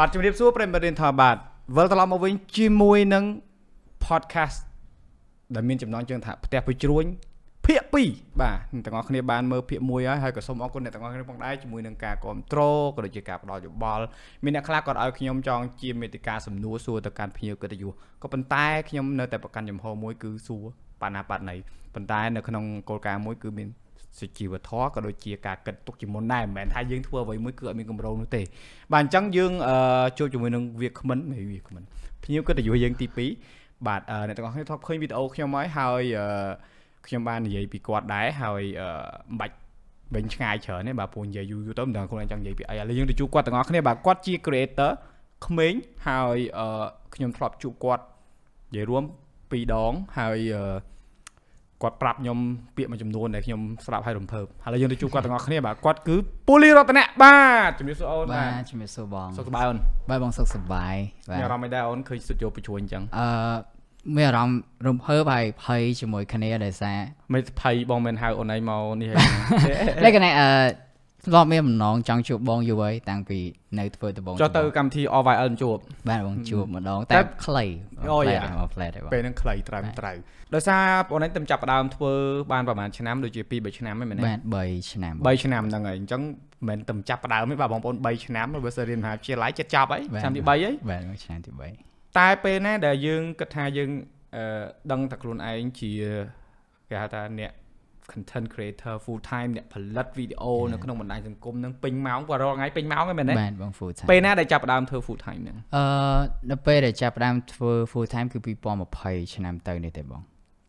បាទជំរាបសួរប្រិមរៀនធម៌បាទវិលត្រឡប់មកវិញជាមួយនឹង podcast ដែលមានចំណងជើងថាផ្ទះពុយជ្រួញភាគ2បាទអ្នកទាំងអស់គ្នាបានមើលភាគ1ហើយហើយក៏សូមអរគុណអ្នកទាំងអស់គ្នាផងដែរជាមួយនឹងការគ្រប់គ្រងក៏ដូចជាការផ្ដល់យោបល់មានអ្នកខ្លះក៏ឲ្យខ្ញុំចង់ជាមេតិការសំណួរសួរទៅកាន់ភ្ញៀវកិត្តិយសក៏ប៉ុន្តែខ្ញុំនៅតែប្រកាន់ចំហមួយគឺសួរបាណាបាណៃប៉ុន្តែនៅក្នុងគោលការណ៍មួយគឺមានសុជីវធម៌ក៏ដូចជាការគិតទុកជាមុនដែរមិនមែនថាយើងធ្វើអ្វីមួយគឺអត់មានកម្រោងនោះទេ បាទអញ្ចឹងយើងជួបជាមួយនឹងវាគ្មិនវាគ្មិនភ្ញៀវកិត្តិយសយើងទី2បាទអ្នកទាំងអស់គ្នាធ្លាប់ឃើញវីដេអូខ្ញុំហើយហើយខ្ញុំបាននិយាយពីគាត់ដែរហើយមិនបាច់វិញឆ្ងាយច្រើនទេបាទពូនិយាយយូរយូរទៅមិនដឹងខ្លួនឯងចង់និយាយពីអីឥឡូវយើងទៅជួបគាត់ទាំងអស់គ្នាបាទគាត់ជា creator ក្មេងហើយខ្ញុំធ្លាប់ជួបគាត់និយាយរួម2ដងហើយអឺគាត់ប្រាប់ខ្ញុំពាក្យមួយចំនួនដែលខ្ញុំស្ដាប់ហើយរំភើបឥឡូវយើងទៅជួបគាត់ទាំងអស់គ្នាបាទគាត់គឺពូលីរតនៈបាទជំរាបសួរអូនបាទជំរាបសួរបងសុខសប្បាយអូនបាទបងសុខសប្បាយមានអារម្មណ៍មិនដែរអូនឃើញស្ទូឌីយោបញ្ជួយអញ្ចឹងអឺមានអារម្មណ៍រំភើបហើយភ័យជាមួយគ្នាដោយសារមិនភ័យបងមិនហៅអូនឯងមកនេះហើយតែគណៈអឺធ្លាប់មានបំណងចង់ជួបបងយូរហើយតាំងពីនៅធ្វើដំបងចុះទៅកម្មវិធី OVL ជួបបាទបងជួបម្ដងតែខ្លីអូយ៉ាមកផ្លែតឯងពេលហ្នឹងខ្លីត្រើមត្រូវដោយសារបងនេះខ្ញុំចាប់ផ្ដើមធ្វើបានប្រហែលឆ្នាំដូចជា2 3ឆ្នាំហ្នឹងមែនទេបាទ3ឆ្នាំ3ឆ្នាំហ្នឹងហើយអញ្ចឹងមិនមែនតែចាប់ផ្ដើមទេបាទបងប្អូន3ឆ្នាំបើសិនរៀនមហាវិទ្យាល័យចិត្តចប់ហើយឆ្នាំទី3ហើយបាទឆ្នាំទី3តែពេលណាដែលយើងគិតថាយើងអឺដឹងតែខ្លួនឯងជាគេហៅថាអ្នក content creator full time អ្នកផលិតវីដេអូនៅក្នុងបណ្ដាញសង្គមនឹងពេញម៉ោងក៏រងថ្ងៃពេញម៉ោងហ្នឹងមែនទេបាទបង full time ពេលណាដែលចាប់ផ្ដើមធ្វើ full time ហ្នឹងអឺនៅពេលដែលចាប់ផ្ដើមធ្វើ full time គឺ2020ឆ្នាំទៅនេះទេបង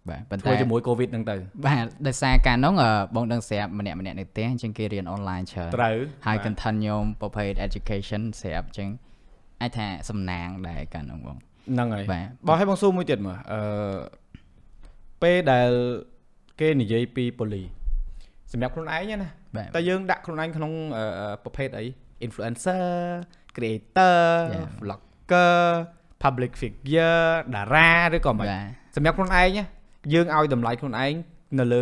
បាទប៉ុន្តែជាមួយ Covid ហ្នឹងទៅបាទដោយសារកាលនោះបងដឹងស្រាប់ម្នាក់ម្នាក់នៅផ្ទះអញ្ចឹងគេរៀន online ច្រើនត្រូវហើយ content ញោម prepaid education ស្រាប់អញ្ចឹងអាចថា សំណាង ដែរកាលនោះបងហ្នឹងហើយបាទបងឲ្យបងសួរមួយទៀតមើលអឺពេលដែលគេនិយាយពីប៉ូលីសម្រាប់ខ្លួនឯងណាតែយើងដាក់ខ្លួនឯងក្នុងប្រភេទអី influencer creator vlogger public figure តារាឬក៏មិនសម្រាប់ខ្លួនឯងយើងឲ្យតម្លៃខ្លួនឯងនៅលើ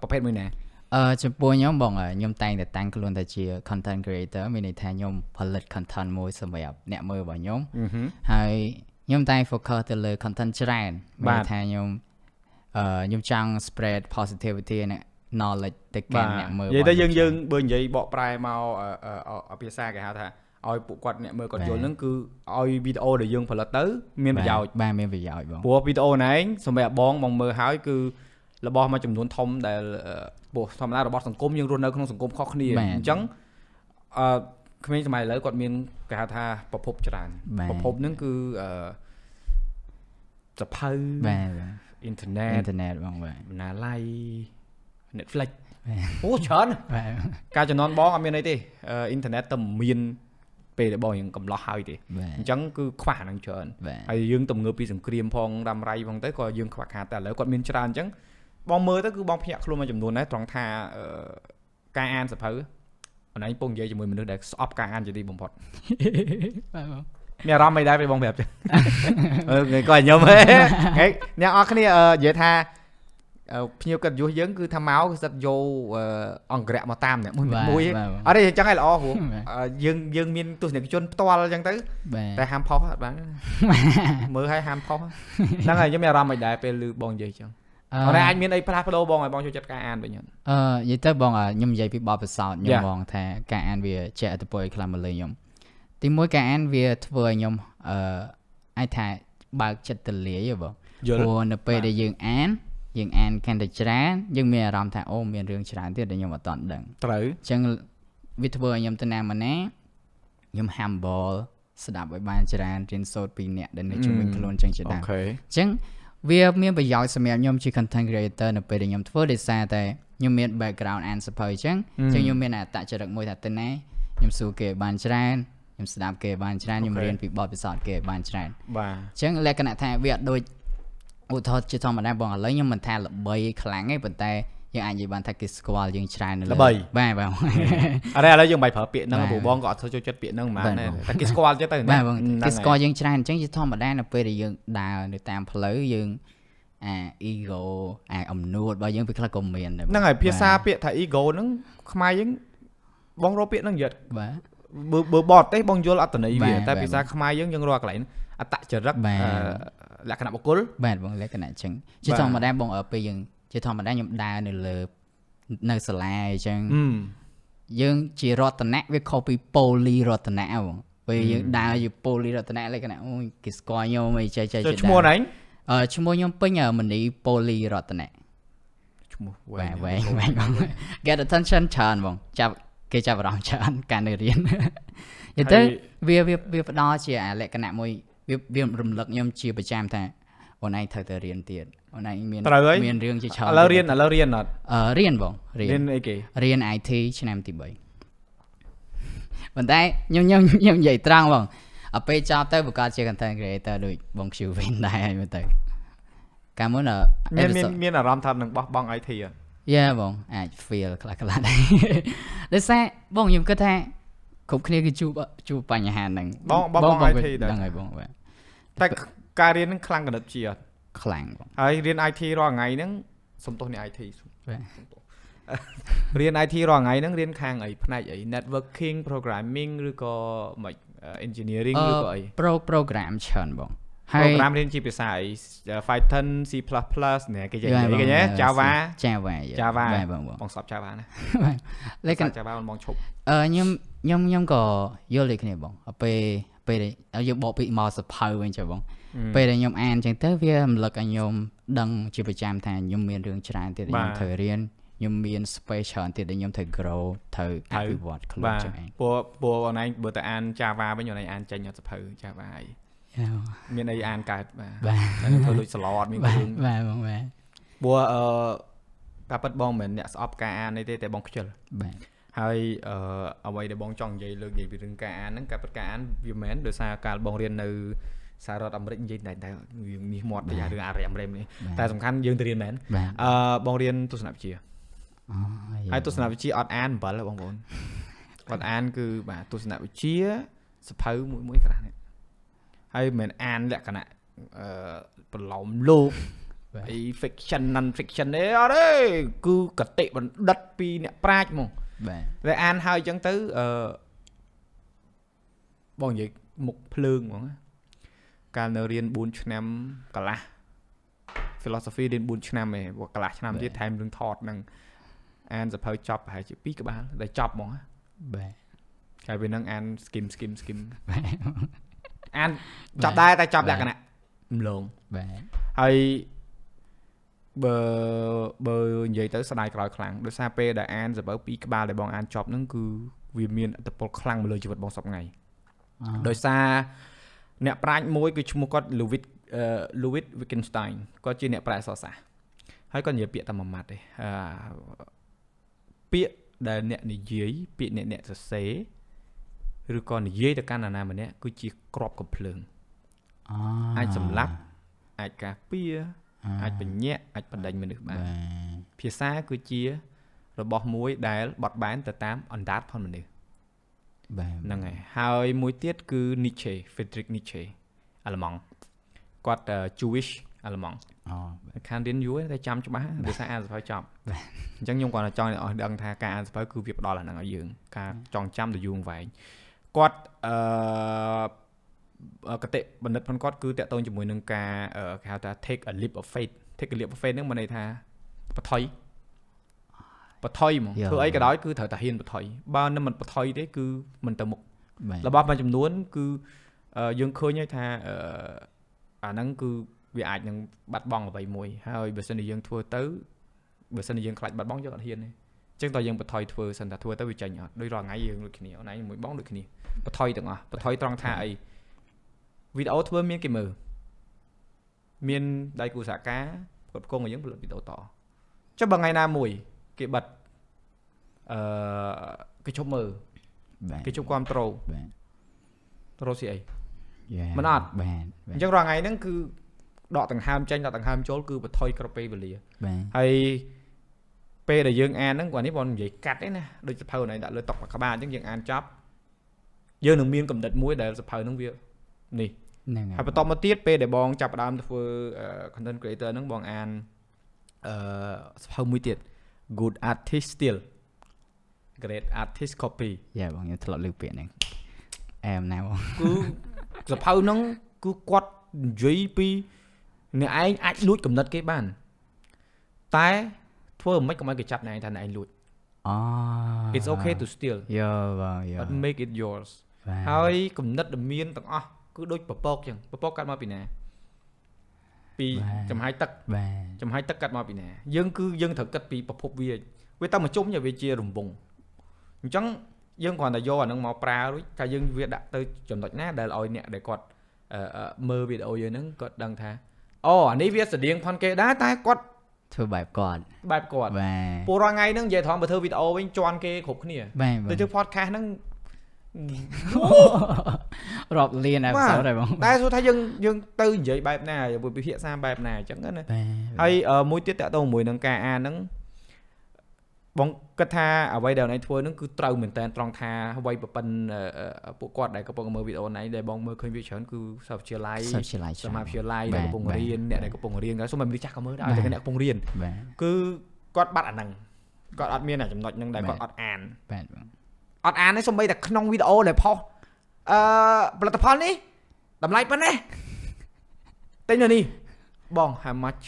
ប្រភេទមួយណាអឺចំពោះខ្ញុំបងខ្ញុំតែងតែតាំងខ្លួនទៅជា content creator មានន័យថាខ្ញុំ ផលិត content មួយសម្រាប់អ្នកមើលរបស់ខ្ញុំហើយខ្ញុំតែង focus ទៅលើ content ច្រើនមានន័យថាខ្ញុំខ្ញុំចង់ spread positivity ណា knowledge ទៅកាន់អ្នកមើលនិយាយទៅយើងយើងបើនិយាយបកប្រែមកភាសាគេហៅថាឲ្យពួកគាត់អ្នកមើលគាត់យល់ហ្នឹងគឺឲ្យវីដេអូដែលយើង ផលិតទៅ មានប្រយោជន៍បាទមានប្រយោជន៍បងព្រោះវីដេអូណែងសម្រាប់បងបងមើលហើយគឺរបស់មួយចំនួនធំដែលពោះធម្មតារបស់សង្គមយើងរស់នៅក្នុងសង្គមខុសគ្នាអញ្ចឹងអឺក្មេងសម័យឥឡូវគាត់មានគេហៅថាប្រភពច្រើនប្រភពហ្នឹងគឺអឺសភៅបាទអ៊ីនធឺណិតអ៊ីនធឺណិតបងបាទបណ្ណាល័យ Netflix អូច្រើនការចំនួនបងអត់មានអីទេអ៊ីនធឺណិតតែមាន ពេលដែលបងយើងកំឡោះហើយទេអញ្ចឹងគឺខ្វះហ្នឹងច្រើនហើយយើងទំងើបពីសង្គ្រាមផងរ៉ាំរៃផងទៅក៏យើងខ្វះខាតតែឥឡូវគាត់មានច្រើនអញ្ចឹងបងមើលទៅគឺបងភ្ញាក់ខ្លួនមួយចំនួនដែរត្រង់ថាការអានសភៅអនឡាញពងនិយាយជាមួយមនុស្សដែលស្អប់ការអានជាទីបំផុតបាទបងមានអារម្មណ៍អីដែរពេលបងប្រាប់ចឹងគាត់ខ្ញុំហ៎អ្នកអរគ្នានិយាយថាភ្ញៀវកិត្តិយសយើង គឺថាមកគឺសិតយកអង្គរៈមកតាមអ្នកមួយមួយអត់ទេអញ្ចឹងឯងល្អហួយើង យើងមាន ទស្សនិកជនផ្ទាល់អញ្ចឹងទៅតែហាមផុសអត់បានមើលឲ្យហាមផុសហ្នឹងហើយខ្ញុំមានអារម្មណ៍មិនដែរពេលឮបងនិយាយអញ្ចឹងអរអាចមានអីផ្លាស់ប្ដូរបងឲ្យបងជួយចាត់ការអានវិញអត់អឺនិយាយទៅបងខ្ញុំនិយាយពីបបប្រសោតខ្ញុំហ្មងថាការអានវាជាអត្តពលឲ្យខ្លាំងមកលើខ្ញុំទីមួយការអានវាធ្វើឲ្យខ្ញុំអឺអាចថាបើកចិត្តទលាយបងព្រោះនៅពេលដែលយើងអានយើងអានកាន់តែច្រើនយើងមានអារម្មណ៍ថាអូមានរឿងច្រើនទៀតដែលខ្ញុំអត់តន់ដឹងត្រូវអញ្ចឹងវាធ្វើឲ្យខ្ញុំទៅណាមកណាខ្ញុំ humble ស្ដាប់ឲ្យបានច្រើនរៀនសូត្រពីអ្នកដែលនៅជាមួយខ្លួនចឹងជាដើមអញ្ចឹងវា មានប្រយោជន៍សម្រាប់ខ្ញុំជា content creator នៅពេលដែលខ្ញុំធ្វើដោយសារតែខ្ញុំមាន background អានសភៅអញ្ចឹងអញ្ចឹងខ្ញុំមានអត្តចរិតមួយថាទៅណាខ្ញុំសួរគេបានច្រើនខ្ញុំស្ដាប់គេបានច្រើនខ្ញុំរៀនពីបទពិសោធន៍គេបានច្រើនបាទអញ្ចឹងលក្ខណៈថាវាអត់ដូចឧទាហរណ៍ជាធម្មតាបងឥឡូវខ្ញុំមិនថាល្បីខ្លាំងទេប៉ុន្តែយើងអាចនិយាយបានថាគេស្គាល់យើងច្រើននៅលើបាទបាទបងអរេឥឡូវយើងមិនប្រើពាក្យហ្នឹងព្រោះបងក៏អត់ធ្វើចូលចិត្តពាក្យហ្នឹងហ្មងតែគេស្គាល់ទៀតទៅបាទបងគេស្គាល់យើងច្រើនអញ្ចឹងជាធម្មតានៅពេលដែលយើងដើរនៅតាមផ្លូវយើងអា ego អាអំនួតរបស់យើងពេលខ្លះក៏មានដែរហ្នឹងហើយភាសាពាក្យថា ego ហ្នឹងខ្មែរយើងបងរកពាក្យហ្នឹងយត់បាទបើបើបរទេសបងយល់អត្តន័យវាតែភាសាខ្មែរយើងយើងរកកន្លែងអត្តចរិតលក្ខណៈបុគ្គលបាទបងលក្ខណៈអញ្ចឹងជាធម្មតាបងពេលយើងជាធម្មតាខ្ញុំដើរនៅលើនៅសាលាអញ្ចឹងយើងជារតនៈវាខុសពីប៉ូលីរតនៈបងពេលយើងដើរជាប៉ូលីរតនៈលក្ខណៈអូយគេស្គាល់ខ្ញុំអីចេះចេះចេះឈ្មោះហ្នឹងអឺឈ្មោះខ្ញុំពេញមនីប៉ូលីរតនៈឈ្មោះវែងវែងវែង get attention ច្រើនបងចាប់គេចាប់អារម្មណ៍ច្រើនការនៅរៀនយល់ទៅ វាវាវាផ្ដល់ជាលក្ខណៈមួយវាវារំលឹកខ្ញុំជាប្រចាំថាអូនឯងត្រូវទៅរៀនទៀតអូនឯងមានមានរឿងជាច្រើនឥឡូវរៀនឥឡូវរៀនអត់រៀនបងរៀនអីគេរៀន IT ឆ្នាំទី3ប៉ុន្តែខ្ញុំខ្ញុំខ្ញុំនិយាយត្រង់បងអាពេលចប់ទៅបង្កើតជា content creator ដូចបង Q Win ដែរហើយមើលទៅកាលមុនមានមានអារម្មណ៍ថានឹងបោះបង់ IT អត់យ៉ាបងអាច feel ខ្លះខ្លះដែរដោយសារបងខ្ញុំគិតថាគ្រប់គ្នាគឺជួបជួបបញ្ហាហ្នឹងបងបងបង IT ដែរហ្នឹងហើយបងបាទតែការរៀនហ្នឹងខ្លាំងកណិតជាអត់ខ្លាំងបងហើយរៀន IT រាល់ថ្ងៃហ្នឹងសំទោសនេះ IT បាទរៀន IT រាល់ថ្ងៃហ្នឹងរៀនខាងអីផ្នែកអី networking programming ឬក៏មិន engineering ឬក៏អី pro program ច្រើនបងហើយ program រៀនជាភាសា Python C++ នេះគេនិយាយគេណា Java Java Java បងសប់ Java ណាលេខ Java មកឈប់អឺខ្ញុំខ្ញុំខ្ញុំក៏យល់ដូចគ្នាបងពេលពេលដែលយើងបកពីមកសភៅវិញចុះបង ពេលដែលខ្ញុំអានចឹងទៅវារំលឹកឲ្យខ្ញុំដឹងជាប្រចាំថាខ្ញុំមានរឿងច្រើនទៀតដែលខ្ញុំត្រូវរៀនខ្ញុំមាន space ច្រើនទៀតដែលខ្ញុំត្រូវ grow ត្រូវអភិវឌ្ឍខ្លួនចឹងឯងពួកពួកអនឡាញបើទៅអាន Java វិញអនឡាញអានចេញអត់សភៅ Java ឯងមានអីអានកើតបាទតែធ្វើលួចសឡតមានគ្រឿងបាទបងបាទព្រោះអឺការប៉ັດបងមិនមែនអ្នកស្អប់ការអានទេតែបងខ្ជិលបាទហើយអឺអ្វីដែលបងចង់និយាយលើកនិយាយពីរឿងការអានហ្នឹងការប៉ັດការអានវាមិនមែនដោយសារការបងរៀននៅសាររដ្ឋអាមេរិកនិយាយតែតែរឿងមាសមាត់ទៅរឿងអារ៉េអាមេរិកនេះតែសំខាន់យើងទៅរៀនមែនអឺបងរៀនទស្សនវិជ្ជាហើយទស្សនវិជ្ជាអត់អាន7បងប្អូនអត់អានគឺបាទទស្សនវិជ្ជាសភៅមួយមួយក្រាស់នេះហើយមិនអានលក្ខណៈអឺប្រឡំលោកអី fiction non fiction ទេអត់ទេគឺកតិបណ្ឌិតពីអ្នកប្រាជ្ញហ្មងបាទតែអានហើយអញ្ចឹងទៅអឺបងនិយាយមុខភ្លើងហ្មងកាលនៅរៀន4ឆ្នាំកន្លះ philosophy រៀន4ឆ្នាំឯងកន្លះឆ្នាំទៀតថែមនឹងថតនឹង អានសភៅចប់ប្រហែលជា2ក្បាលដែលចប់ហ្មងបាទហើយពេលហ្នឹងអាន skim skim skim បាទអានចប់ដែរតែចប់លក្ខណៈម្លងបាទហើយបើបើនិយាយទៅស្ដាយក្រោយខ្លាំងដោយសារពេលដែលអានសៀវភៅពីរក្បាលដែលបងអានចប់ហ្នឹងគឺវាមានអត្ថប្រយោជន៍ខ្លាំងមកលើជីវិតបងសពថ្ងៃដោយសារអ្នកប្រាជ្ញមួយ គឺឈ្មោះគាត់ Louis Louis Wittgenstein គាត់ជាអ្នក ប្រាជ្ញអក្សរសាស្ត្រហើយគាត់និយាយពាក្យតែមួយម៉ាត់ទេពាក្យដែលអ្នកនិយាយពាក្យអ្នកអ្នកសរសេរឬក៏និយាយទៅកាន់អាណាម្នាក់គឺជាក្របកំភ្លើងអាចសម្លាប់អាចការពារអាចបញ្ញាក់អាចបណ្ដេញមនុស្សបានភាសាគឺជា របស់មួយដែលបត់បែនទៅតាមអណ្ដាតផនមនុស្សបាទហ្នឹងហើយហើយមួយទៀតគឺ Nietzsche Friedrich Nietzsche អាល្លឺម៉ង់គាត់ Jewish អាល្លឺម៉ង់អូខានរៀនយូរតែចាំច្បាស់ភាសាអានសភៅចប់អញ្ចឹងខ្ញុំគាត់ចង់ឲ្យដឹងថាការអានសភៅគឺវាផ្ដល់អាហ្នឹងឲ្យយើង ការចងចាំទៅយូរវែងគាត់អឺកតិបណ្ឌិតផងគាត់គឺតាក់ទងជាមួយនឹងការគេហៅថា take a leap of faith take a leap of faith ហ្នឹងមានន័យថាបថុយបថុយហ្មងធ្វើអីក៏ដោយគឺត្រូវតែហ៊ានបថុយបើនឹងមិនបថុយទេគឺមិនទៅមុខរបស់មួយចំនួនគឺយើងឃើញហើយថាអាហ្នឹងគឺវាអាចនឹងបាត់បង់អ្វីមួយហើយបើសិនជាយើងធ្វើទៅបើសិនជាយើងខ្លាចបាត់បង់យើងអត់ហ៊ានទេចឹងតើយើងបន្ថយធ្វើសិនតែធ្វើទៅវាចាញ់អត់ដូចរាល់ថ្ងៃយើងដូចគ្នាអូនឯងមួយបងដូចគ្នាបន្ថយទាំងអស់បន្ថយត្រង់ថាអីវីដេអូធ្វើមានគេមើលមានដៃគូសហការគាត់ផ្គងឲ្យយើងផលិតវីដេអូតចុះបើថ្ងៃណាមួយ គេបិទអឺគេជប់មើលគេជប់គ្រប់ត្រូលបាទរស់ស៊ីអីមិនអត់បាទអញ្ចឹងរាល់ថ្ងៃហ្នឹងគឺដកដង្ហើមចេញដកដង្ហើមចូល គឺបន្ថយគ្រប់ពេលវេលាហើយពេលដែលយើងអានហ្នឹងគាត់នេះបងនិយាយកាត់ទេណាដូចសភៅណៃដាក់លើតុក្បាលអញ្ចឹងយើងអានចប់យើងនឹងមានកំណត់មួយដែលសភៅហ្នឹងវានេះហ្នឹងហើយបន្តមកទៀតពេលដែលបង ចាប់ផ្ដើមធ្វើ content creator ហ្នឹងបងអានអឺសភៅមួយទៀត Good Artist Still Great Artist Copy យ៉ាបងខ្ញុំធ្លាប់លើពាក្យហ្នឹងអែមណាបងគឺសភៅហ្នឹងគឺគាត់និយាយពីអ្នកឯងអាចលួចកំណត់គេបានតែធ្វើមិនខ្មិចកុំឲ្យគេចាប់ណែថាណែលួចអូ It's okay to steal យោបាទយោ But make it yours ហើយគំនិតដែលមានទាំងអស់គឺដូចពពកចឹងពពកកាត់មកពីណាពីចំហាយទឹកបាទចំហាយទឹកកាត់មកពីណាយើងគឺយើងត្រូវគិតពីប្រភពវាវាតែមកជុំវាជារង្វង់អញ្ចឹងយើងគ្រាន់តែយកអានឹងមកប្រើរួចតែយើងវាដាក់ទៅចំណុចណា ដែលឲ្យអ្នកដែលគាត់មើលវីដេអូយើងហ្នឹងគាត់ដឹងថាអូអានេះវាស្តៀងផនគេដែរតែគាត់ធ្វើបែបគាត់បែបគាត់បាទពូរាល់ថ្ងៃហ្នឹងនិយាយត្រង់បើធ្វើវីដេអូវិញជន់គេគ្រប់គ្នាតែធ្វើ podcast ហ្នឹងរាប់លានអេពីសូតហើយបងតែសួរថាយើងយើងទៅនិយាយបែបណាពិភាក្សាបែបណាអញ្ចឹងណាហើយមួយទៀតតកតទៅមួយនឹងការអានហ្នឹងបងគិតថាអ្វីដែលណៃធ្វើនឹងគឺត្រូវមែនតើត្រង់ថាអ្វីប៉ិនពួកគាត់ដែលកំពុងមើលវីដេអូណៃដែលបងមើលឃើញវាច្រើនគឺសាវិទ្យាល័យសាវិទ្យាល័យសមាវិទ្យាល័យដែលកំពុងរៀនអ្នកដែលកំពុងរៀនក៏សូម្បីមនុស្សចាស់ក៏មើលដែរតែអ្នកកំពុងរៀនគឺគាត់បាត់អាហ្នឹងគាត់អត់មានអាចំណុចហ្នឹងដែលគាត់អត់អានបាទបងអត់អានទេសូម្បីតែក្នុងវីដេអូដែលផុសអឺផលិតផលនេះតម្លៃប៉ុណ្ណេះទិញនៅនេះបង how much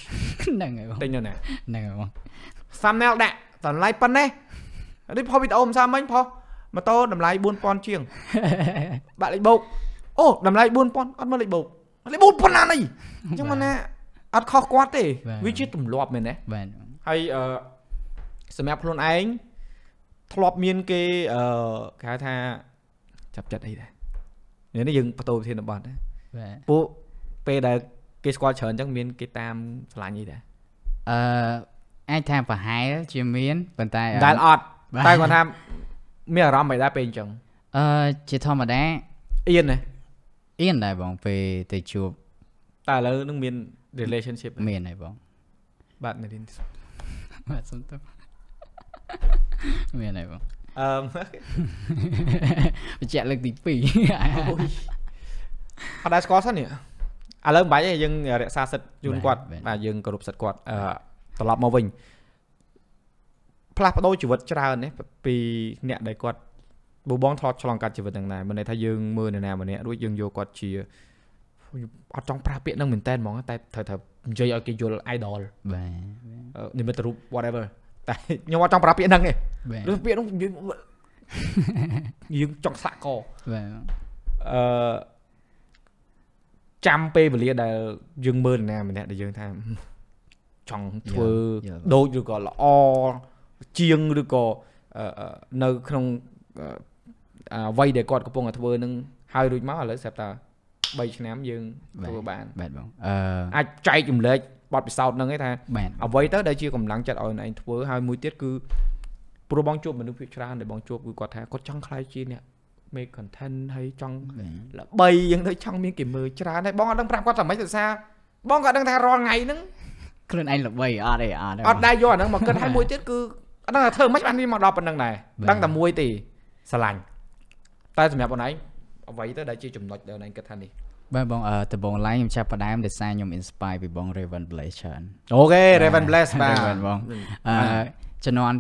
ហ្នឹងហើយបងទិញនៅណាហ្នឹងហើយបង thumbnail ដាក់តម្លៃប៉ុណ្ណេះនេះផុសវីដេអូមិនសាមិញផុសម៉ូតូតម្លៃ4000ជាងបាក់លេខបូកអូតម្លៃ4000អត់មើលលេខបូកលេខបូកប៉ុណ្ណានេះអញ្ចឹងមកណាអត់ខុសគាត់ទេវាជាទម្លាប់មែនទេបាទហើយអឺសម្រាប់ខ្លួនឯងធ្លាប់មានគេអឺគេហៅថាចាប់ចិត្តអីដែរនេះយើងបតោប្រធានបទណាបាទពួកពេលដែលគេស្គាល់ច្រើនអញ្ចឹងមាន គេតាមឆ្លាញ់អីដែរអឺអាចថាប្រហែលជាមានប៉ុន្តែដែលអត់តែគាត់ថាមានអារម្មណ៍មិនដែរពេលអញ្ចឹងអឺជាធម្មតាអៀនណាអៀនដែរបងពេលទៅជួបតែឥឡូវនឹងមាន relationship មានហើយបងបាទនារីបាទសុំតើមានហើយបងអឺបញ្ជាក់លើកទី2អត់ដែរស្គាល់សិននេះឥឡូវមិនបាច់ទេយើងរក្សាសិទ្ធិជូនគាត់បាទយើងគោរពសិទ្ធិគាត់អឺត្រឡប់មកវិញផ្លាស់ប្ដូរជីវិតច្រើនណាពី អ្នកដែលគាត់បបងថតឆ្លងកាត់ជីវិតទាំងណាមិនន័យថាយើងមើលនរណាម្នាក់រួចយើងយកគាត់ជាអត់ចង់ប្រាស់ពាក្យនឹងមែនតើហ្មងតែត្រូវត្រូវនិយាយឲ្យគេយល់ idol បាទនិមិត្តរូប whatever តែខ្ញុំអត់ចង់ប្រាស់ពាក្យហ្នឹងទេឬពាក្យហ្នឹងយើងចង់សាក់កបាទអឺចាំពេលវេលាដែលយើងមើលនរណាម្នាក់ដែលយើងថាចង់ធ្វើដូចឬក៏ល្អជាងឬក៏នៅក្នុងអ្វីដែលគាត់កំពុងតែធ្វើនឹងហើយរួចមកឥឡូវស្រាប់តែ3ឆ្នាំយើងធ្វើបានបាទបងអឺអាចចែកចម្លែកបទពិសោធន៍នឹងឯថាអ្វីទៅដែលជាកម្លាំងចិត្តឲ្យឯងធ្វើហើយមួយទៀតគឺព្រោះបងជួបមនុស្សភាគច្រើនដែលបង ជួបគឺគាត់ថាគាត់ចង់ខ្លាយជាអ្នក make content ហើយចង់ល្បីយ៉ាងដូចចង់មានគេមើលច្រើនហើយបងអត់ដឹងប្រាប់គាត់តែមិនភាសាបងក៏ដឹងថារាល់ថ្ងៃហ្នឹងខ្លួនឯងល្បីអត់ទេអត់អត់ដែរយកអាហ្នឹងមកគិតឲ្យមួយទៀតគឺអត់ដឹងថាធ្វើម៉េចបានវាមកដល់ប៉ុណ្្នឹងដែរដឹងតែមួយទេស្រឡាញ់តែសម្រាប់បងឯងអ្វីទៅដែលជាចំណុចដែលបងឯងគិតថានេះបាទបងដំបងឡាយខ្ញុំចាប់ផ្ដើមដោយសារខ្ញុំ inspire ពីបង Raven Blaze ច្រើនអូខេ Raven Blaze បាទបងអឺជំនាន់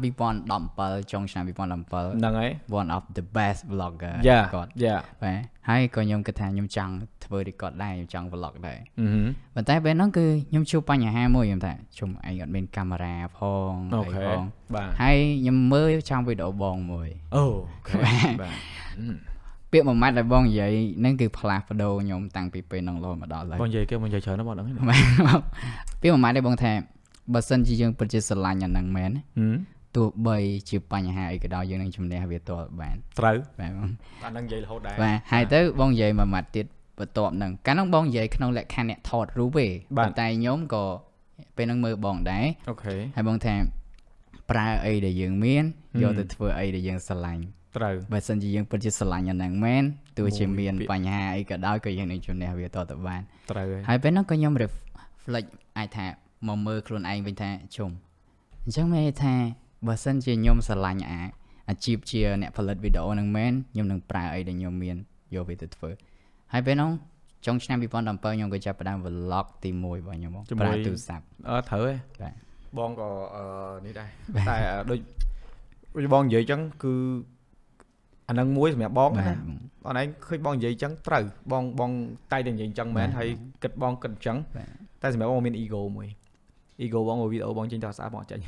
2017ចុងឆ្នាំ2017ហ្នឹងហើយ one of the best vlogger គាត់យ៉ាបាទហើយក៏ខ្ញុំគិតថាខ្ញុំចង់ធ្វើ record ដែរខ្ញុំចង់ vlog ដែរប៉ុន្តែពេលហ្នឹងគឺខ្ញុំជួបបញ្ហាមួយខ្ញុំថាជុំឯងអត់មានកាមេរ៉ាផងអីផងហើយខ្ញុំមើលចាំវីដេអូបងមួយអូខេបាទពាក្យមួយម៉ាត់ដែលបងនិយាយហ្នឹងគឺផ្លាស់ប្ដូរខ្ញុំតាំងពីពេលហ្នឹងរហូតមកដល់ហើយបងនិយាយគេបងនិយាយច្រើនណាស់បងអត់ដឹងទេពាក្យមួយម៉ាត់ដែលបងថាបើសិនជាយើងពិតជាស្រឡាញ់អាហ្នឹងមែនទោះបីជាបញ្ហាអីក៏ដោយយើងនឹងជំនះវាទាល់បានត្រូវបាទបងអានឹងនិយាយរហូតដែរបាទហើយទៅ បងនិយាយមួយម៉ាត់ទៀតបន្ទាប់នឹងកាលនោះបងនិយាយក្នុងលក្ខខណ្ឌអ្នកថតរូបទេប៉ុន្តែខ្ញុំក៏ពេលហ្នឹងមើលបងដែរអូខេហើយបងថា ប្រើអីដែលយើងមានយកទៅធ្វើអីដែលយើងស្រឡាញ់ត្រូវបើសិនជាយើងពិតជាស្រឡាញ់អាហ្នឹងមែនទោះជាមាន បញ្ហាអីក៏ដោយក៏យើងនឹងជំនះវាតទៅបានត្រូវហើយពេលហ្នឹងក៏ខ្ញុំ reflect អាចថាមកមើលខ្លួនឯងវិញថាជុំអញ្ចឹងមានន័យថាបើសិន ជាខ្ញុំស្រឡាញ់អា អាជីពជាអ្នកផលិតវីដេអូនឹងមែនខ្ញុំនឹងប្រើអីដែលខ្ញុំមានយកវាទៅធ្វើហើយពេលនោះចុងឆ្នាំ2017ខ្ញុំក៏ចាប់ផ្ដើម vlog ទី1របស់ខ្ញុំមកប្រើទូរស័ព្ទអឺត្រូវទេបងក៏នេះដែរតែដូចដូចបងនិយាយអញ្ចឹងគឺអានឹងមួយសម្រាប់បងណាបងឯងឃើញបងនិយាយអញ្ចឹងត្រូវបង បងតែតែនិយាយអញ្ចឹងមែនហើយគិតបងគិតអញ្ចឹងតែសម្រាប់បងមាន ego មួយ ego បងមកវីដេអូបងចេញទៅស្អាតបងចេញ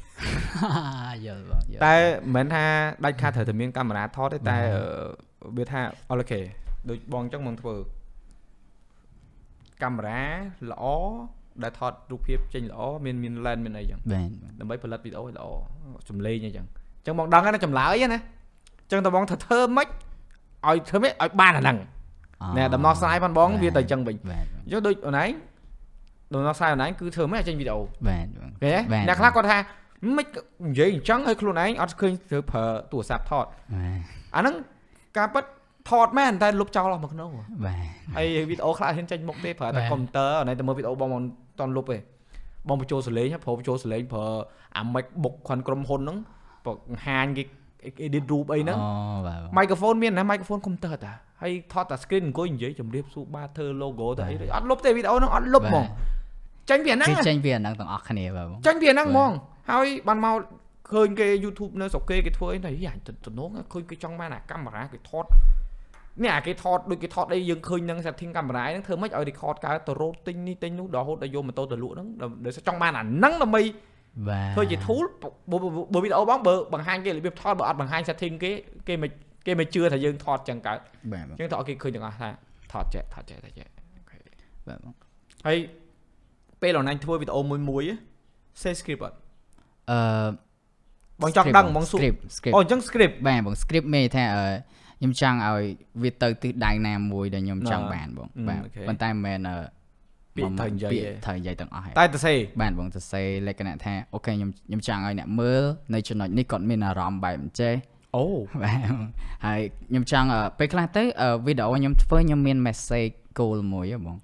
យល់បងយល់តែមិនមែនថាដាច់ខាតត្រូវតែមានកាមេរ៉ាថតទេតែវាថាអូខេ ដូចបងអញ្ចឹងមកធ្វើកាមេរ៉ាល្អដែលថតរូបភាពចេញល្អមានមាន lens មានអីចឹងបាទដើម្បីផលិតវីដេអូឲ្យល្អចម្លែងអីចឹងអញ្ចឹងបងដឹងណាចម្លើយណាអញ្ចឹងតើបងធ្វើធ្វើម៉េចឲ្យធ្វើម៉េចឲ្យបានអាហ្នឹងណែដំណោះស្រាយផងបងវាទៅអញ្ចឹងវិញយកដូចអូនឯងដំណោះស្រាយអនឡាញគឺធ្វើមិនឲ្យចេញវីដេអូបាទគេអ្នកខ្លះគាត់ថាមិននិយាយអញ្ចឹងឲ្យខ្លួនឯងអត់ឃើញធ្វើប្រើទូរស័ព្ទថតអាហ្នឹងការប៉ັດថតមែនតែលុបចោលអស់មកក្នុងបាទហើយវីដេអូខ្លះហ៊ានចេញមុខទេប្រើតែកុំព្យូទ័រណែតែមើលវីដេអូបងមិនតន់លុបទេបងបញ្ចូលសលេងព្រោះបញ្ចូលសលេងប្រើអាមិចបុកខាន់ក្រុមហ៊ុនហ្នឹងបង្ហាញគេ edit រូបអីហ្នឹងមីក្រូហ្វូនមានណាមីក្រូហ្វូនកុំព្យូទ័រតាហើយថតតែ screen អង្គុយនិយាយជំរាបសួរបាទធ្វើ logo ទៅអីអត់លុបទេវីដេអូហ្នឹងអត់លុបហ្មងចាញ់ពីអាហ្នឹងចាញ់ពីអាហ្នឹងទាំងអស់គ្នាបាទចាញ់ពីអាហ្នឹងហ្មងហើយបានមកឃើញគេ YouTube នៅស្រុកគេគេធ្វើអីទៅអាតំណងឃើញគេចង់បានអាកាមេរ៉ាគេថតនេះអាគេថតដូចគេថតអីយើងឃើញនឹង setting កាមេរ៉ាហ្នឹងធ្វើម៉េចឲ្យ record កើតទៅរត់ទិញនេះទិញនោះដល់ហូតដល់យកម៉ូតូទៅលក់ហ្នឹងដោយសារចង់បានអាហ្នឹងដើម្បីបាទធ្វើជា tool បើវីដេអូបងបើបង្ហាញគេរបៀបថតបើអត់បង្ហាញ setting គេគេមិនគេមិនជឿថាយើងថតចឹងកើតយើងថតគេឃើញទាំងអស់ថាថតចេះថតចេះតែចេះបាទបងហើយពេលលោកណាញ់ធ្វើវីដេអូមួយមួយសេ script អត់អឺបងចង់ដឹងបងសួរអូអញ្ចឹង script បាទបង script មេថាខ្ញុំចង់ឲ្យវាទៅទិសដៅណាមួយដែលខ្ញុំចង់បានបងបាទប៉ុន្តែមិនមែនពាក្យត្រូវនិយាយត្រូវនិយាយទាំងអស់តែទៅសេបាទបងទៅសេលក្ខណៈថាអូខេខ្ញុំខ្ញុំចង់ឲ្យអ្នកមើលនៅចំណុចនេះគាត់មានអារម្មណ៍បែបអញ្ចេះអូបាទហើយខ្ញុំចង់ពេលខ្លះទៅវីដេអូខ្ញុំធ្វើខ្ញុំមាន message goal មួយហ៎បង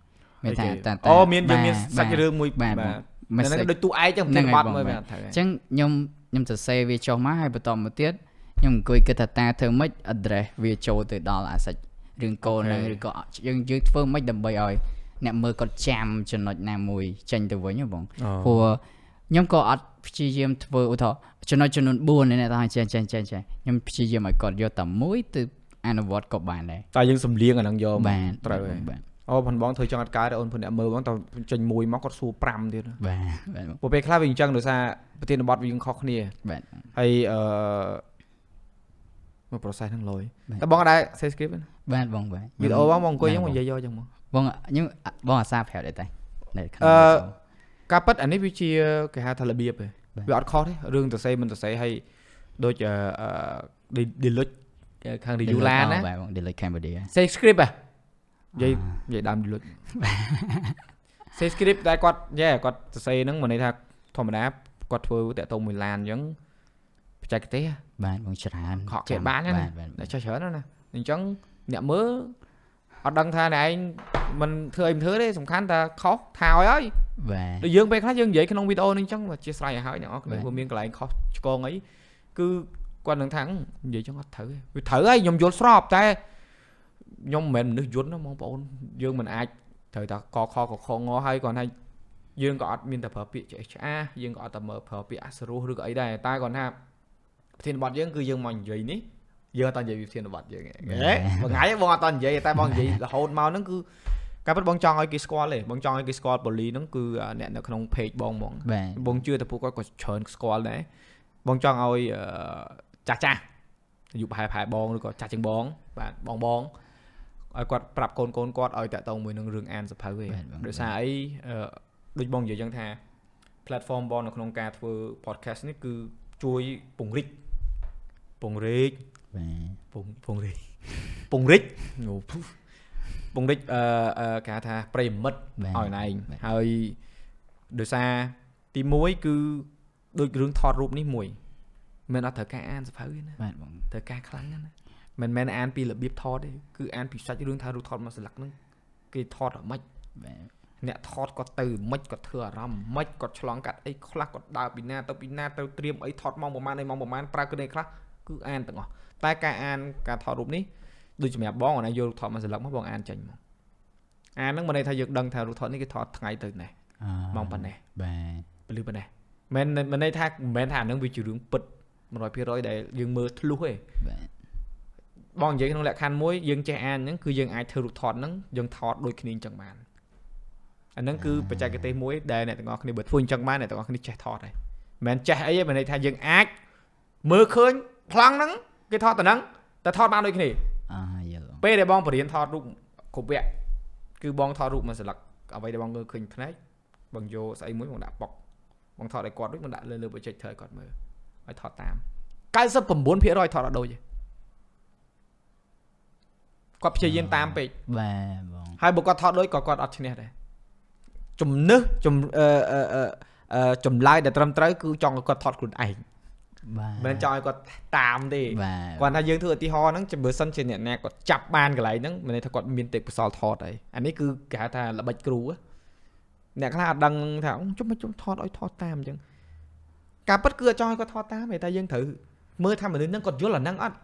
មានថាតើអូមានយើងមានសាច់រឿងមួយបាទហ្នឹងដូចទូឯងចឹងមិនបាត់មើលបាទអញ្ចឹងខ្ញុំខ្ញុំសរសេរវាចុះមកហើយបន្តមកទៀតខ្ញុំអង្គុយគិតថាតាធ្វើម៉េច address វាចូលទៅដល់អាសាច់រឿងកូនហ្នឹងឬក៏យើងយើងធ្វើម៉េចដើម្បីឲ្យអ្នកមើលគាត់ចាំចំណុចណាមួយចេញទៅវិញហ៎បងព្រោះខ្ញុំក៏អត់ព្យាយាមធ្វើឧទាហរណ៍ចំណុចចំនួន4នេះអ្នកថាចេះចេះចេះចេះខ្ញុំព្យាយាមឲ្យគាត់យកតែមួយទៅអនុវត្តក៏បានដែរតែយើងសំលៀងអានឹងយកបានត្រូវហើយបាទអូផងបងធ្វើចង់អត់កើតអូនផងអ្នកមើលបងតចេញមួយមកគាត់សួរ5ទៀតបាទពួកពេលខ្លះវាអញ្ចឹងដោយសារប្រធានបទវាយើងខុសគ្នាបាទហើយអឺមក process ហ្នឹងលយតែបងដែរ save script បាទបងបាទវីដេអូបងមកអង្គុយហ្នឹងមកនិយាយយកអញ្ចឹងមកបងខ្ញុំបងអាសាប្រាប់ដែរតែអឺការប៉ັດអានេះវាជាគេហៅថារបៀបវាអត់ខុសទេរឿងសរសេរមិនសរសេរឲ្យដូចអឺ delete ខាង review ឡានណាបាទបង delete Cambodia say script ហ៎និយាយនិយាយដើម delete say script តែគាត់យេគាត់សរសេរហ្នឹងមិនន័យថាធម្មតាគាត់ធ្វើតាក់ទងមួយឡានអញ្ចឹងបច្ចេកទេស បាទបងច្រើនខកគេបានណាចេះច្រើនណាអញ្ចឹងអ្នកមើលអត់ដឹងថាអ្នកឯងមិនធ្វើអីមិនធ្វើទេសំខាន់ថាខុសថាឲ្យហើយបាទដូចយើងពេលខ្លះយើងនិយាយក្នុងវីដេអូនេះអញ្ចឹងអធិស្ឋានឲ្យហើយអ្នកនរគ្នាព្រោះមានកន្លែងខុសឆ្គងអីគឺគាត់នឹងថានិយាយចឹងអត់ត្រូវទេវាត្រូវហើយខ្ញុំយល់ស្របតែខ្ញុំមិនមែនមនុស្សយន្តណាបងប្អូនយើងមិនអាចត្រូវតែកខកខងហើយគាត់ថាយើងក៏អត់មានតែប្រើពាក្យចេះឆ្អាយើងក៏អត់តែមើលប្រើពាក្យអសរោះឬក៏អីដែរតែគាត់ថាប្រធានបទយើង គឺយើងមកនិយាយនេះយើងអត់តនិយាយពីធានបတ်យើងហ៎មួយថ្ងៃបងអត់តនិយាយតែបងនិយាយរហូតមកហ្នឹងគឺការពិតបងចង់ឲ្យគេស្គាល់ទេបងចង់ឲ្យគេស្គាល់ប៉ូលីហ្នឹងគឺអ្នកនៅក្នុង page បងហ្មងបងជឿតែពួកគាត់ក៏ច្រើនស្គាល់ដែរបងចង់ឲ្យចាស់ចាស់អាយុប្រហែលប្រហែលបងឬក៏ចាស់ជាងបង បាទបងបងឲ្យគាត់ប្រាប់កូនកូនគាត់ឲ្យតាក់ទងមួយនឹងរឿងអានសភៅឯងដោយសារអីដូចបងនិយាយចឹងថា platform បង នៅក្នុង ការធ្វើ podcast នេះ គឺជួយពង្រីកពង្រីកបាទពងពងរិចពងរិចពងរិចអឺគេថាប្រិមិត្តឲ្យណែងហើយដោយសារទី1គឺដូចរឿងថតរូបនេះមួយមិនអត់ត្រូវការអានសភៅទេណាបាទបងត្រូវការខ្លាំងណាមិនមែនអានពីរបៀបថតទេគឺអានពីសាច់រឿងថារូបថតមកស្លឹកហ្នឹងគេថតអាម៉េចបាទអ្នកថតគាត់ទៅមិនគាត់ធ្វើអារម្មណ៍មិនគាត់ឆ្លងកាត់អីខ្លះគាត់ដើរពីណាទៅពីណាទៅត្រៀមអីថតម៉ោងប្រហែលអីម៉ោងប្រហែលប្រើគ្រឿងខ្លះគឺអានទាំងអស់តែការអានការថតរូបនេះដូចសម្រាប់បងអណាយករូបថតមកសិលឹកមកបង អានចេញមកអានហ្នឹងមិនន័យថាយើងដឹងថារូបថតនេះគេថតថ្ងៃទៅណេះម៉ោងប៉ុណ្ណេះបាទពលឺប៉ុណ្ណេះមិនមិនន័យថាមិនមែនថាអានឹងវាជារឿងពិត100%ដែលយើងមើលធ្លុះទេបងនិយាយក្នុងលក្ខខណ្ឌមួយយើងចេះអានហ្នឹងគឺយើងអាចធ្វើរូបថតហ្នឹងយើងថតដូចគ្នាអញ្ចឹងបានអាហ្នឹងគឺបច្ចេកទេសមួយដែលអ្នកទាំងអស់គ្នាបើធ្វើអញ្ចឹងបានអ្នកទាំងអស់គ្នាចេះថតហើយមិនមែនចេះអីទេមិនន័យថាយើងអាចមើលឃើញប្លង់ហ្នឹងគេថតតែហ្នឹងតែថតបានដូចគ្នាអាយល់ពេលដែលបងបរៀនថតរូបគ្រប់វគ្គគឺបងថតរូបមួយសន្លឹកអ្វីដែលបងមើលឃើញផ្នែកបងយកស្អីមួយបងដាក់ប៉ុកបងថតឲ្យគាត់ដូចបងដាក់លើលើ projector គាត់មើលឲ្យថតតាម99%ថតអត់ដូចទេគាត់ព្យាយាមតាមពេកបាទបងហើយបើគាត់ថតដូចក៏គាត់អត់ឈ្នះដែរជំនឹះចំអឺអឺចម្លើយដែលត្រឹមត្រូវគឺចង់ឲ្យគាត់ថតខ្លួនឯងមិនចង់ឲ្យគាត់តាមទេគាត់ថាយើងធ្វើឧទាហរណ៍ហ្នឹងបើសិនជាអ្នកណាគាត់ចាប់បានកន្លែងហ្នឹងមានន័យថាគាត់មានទេពកោសលថតអីអានេះគឺគេហៅថាល្បិចគ្រូអ្នកខ្លះអត់ដឹងថាជុំជុំថតឲ្យថតតាមអញ្ចឹងការពិតគឺអត់ចង់ឲ្យគាត់ថតតាមទេតែយើងត្រូវមើលថាមនុស្សហ្នឹងគាត់យល់អាហ្នឹងអត់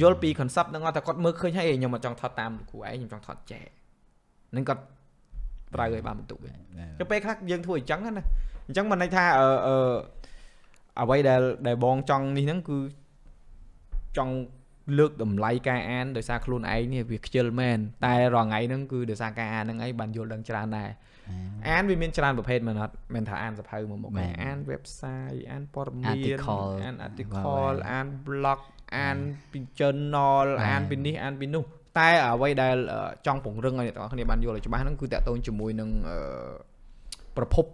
យល់ពី concept ហ្នឹងអត់តែគាត់មើលឃើញហើយខ្ញុំអត់ចង់ថតតាមលោកគ្រូឯងខ្ញុំចង់ថតចែកហ្នឹងគាត់ប្រើឲ្យបានបន្ទុកទៅពេលខ្លះយើងធ្វើអញ្ចឹងណាអញ្ចឹងមិនន័យថាអឺអឺអ្វីដែលដែលបងចង់នេះហ្នឹងគឺចង់លើកតម្លៃការអានដោយសារខ្លួនឯងនេះវាខ្ជិលមែនតែរាល់ថ្ងៃហ្នឹងគឺដោយសារការអានហ្នឹងឯងបានយល់ដឹងច្រើនដែរអានវាមានច្រើនប្រភេទមែនអត់មិនថាអានសភៅមួយមុខដែរអាន website អានព័ត៌មានអាន article អាន blog អានពី journal អានពីនេះអានពីនោះតែ អ្វីដែលចង់ពង្រឹងឲ្យអ្នកទាំងអស់គ្នាបានយល់ឲ្យច្បាស់ហ្នឹងគឺតកតូនជាមួយនឹងប្រភព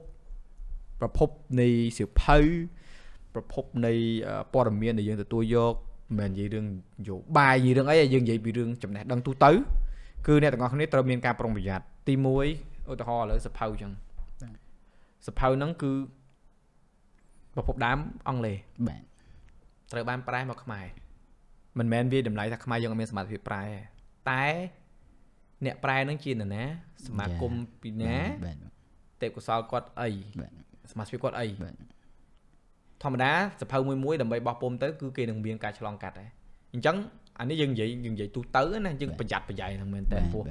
ប្រភពនៃសៀវភៅប្រភពនៃព័ត៌មានដែលយើងទទួលយកមិននិយាយរឿងយោបាយនិយាយរឿងអីយើងនិយាយពីរឿងចំណេះដឹងទូទៅ គឺអ្នកទាំងអស់គ្នាត្រូវមានការប្រុងប្រយ័ត្នទី1ឧទាហរណ៍ឥឡូវសភៅអញ្ចឹងសភៅហ្នឹងគឺប្រភពដើមអង់គ្លេសបាទត្រូវបានប្រែមកខ្មែរមិនមែនវាតម្លៃថាខ្មែរយើងអត់មានសមត្ថភាពប្រែតែអ្នកប្រែនឹងជានរណាសមាគមពីណាទេពកុសលគាត់អីសមាជិកគាត់អីធម្មតាសភៅមួយមួយដើម្បីបោះពុំទៅគឺគេនឹងមានការឆ្លងកាត់ដែរអញ្ចឹងអានេះយើងនិយាយយើងនិយាយទូទៅណាយើងប្រយ័ត្នប្រយែងហ្នឹងមែនតើពោះ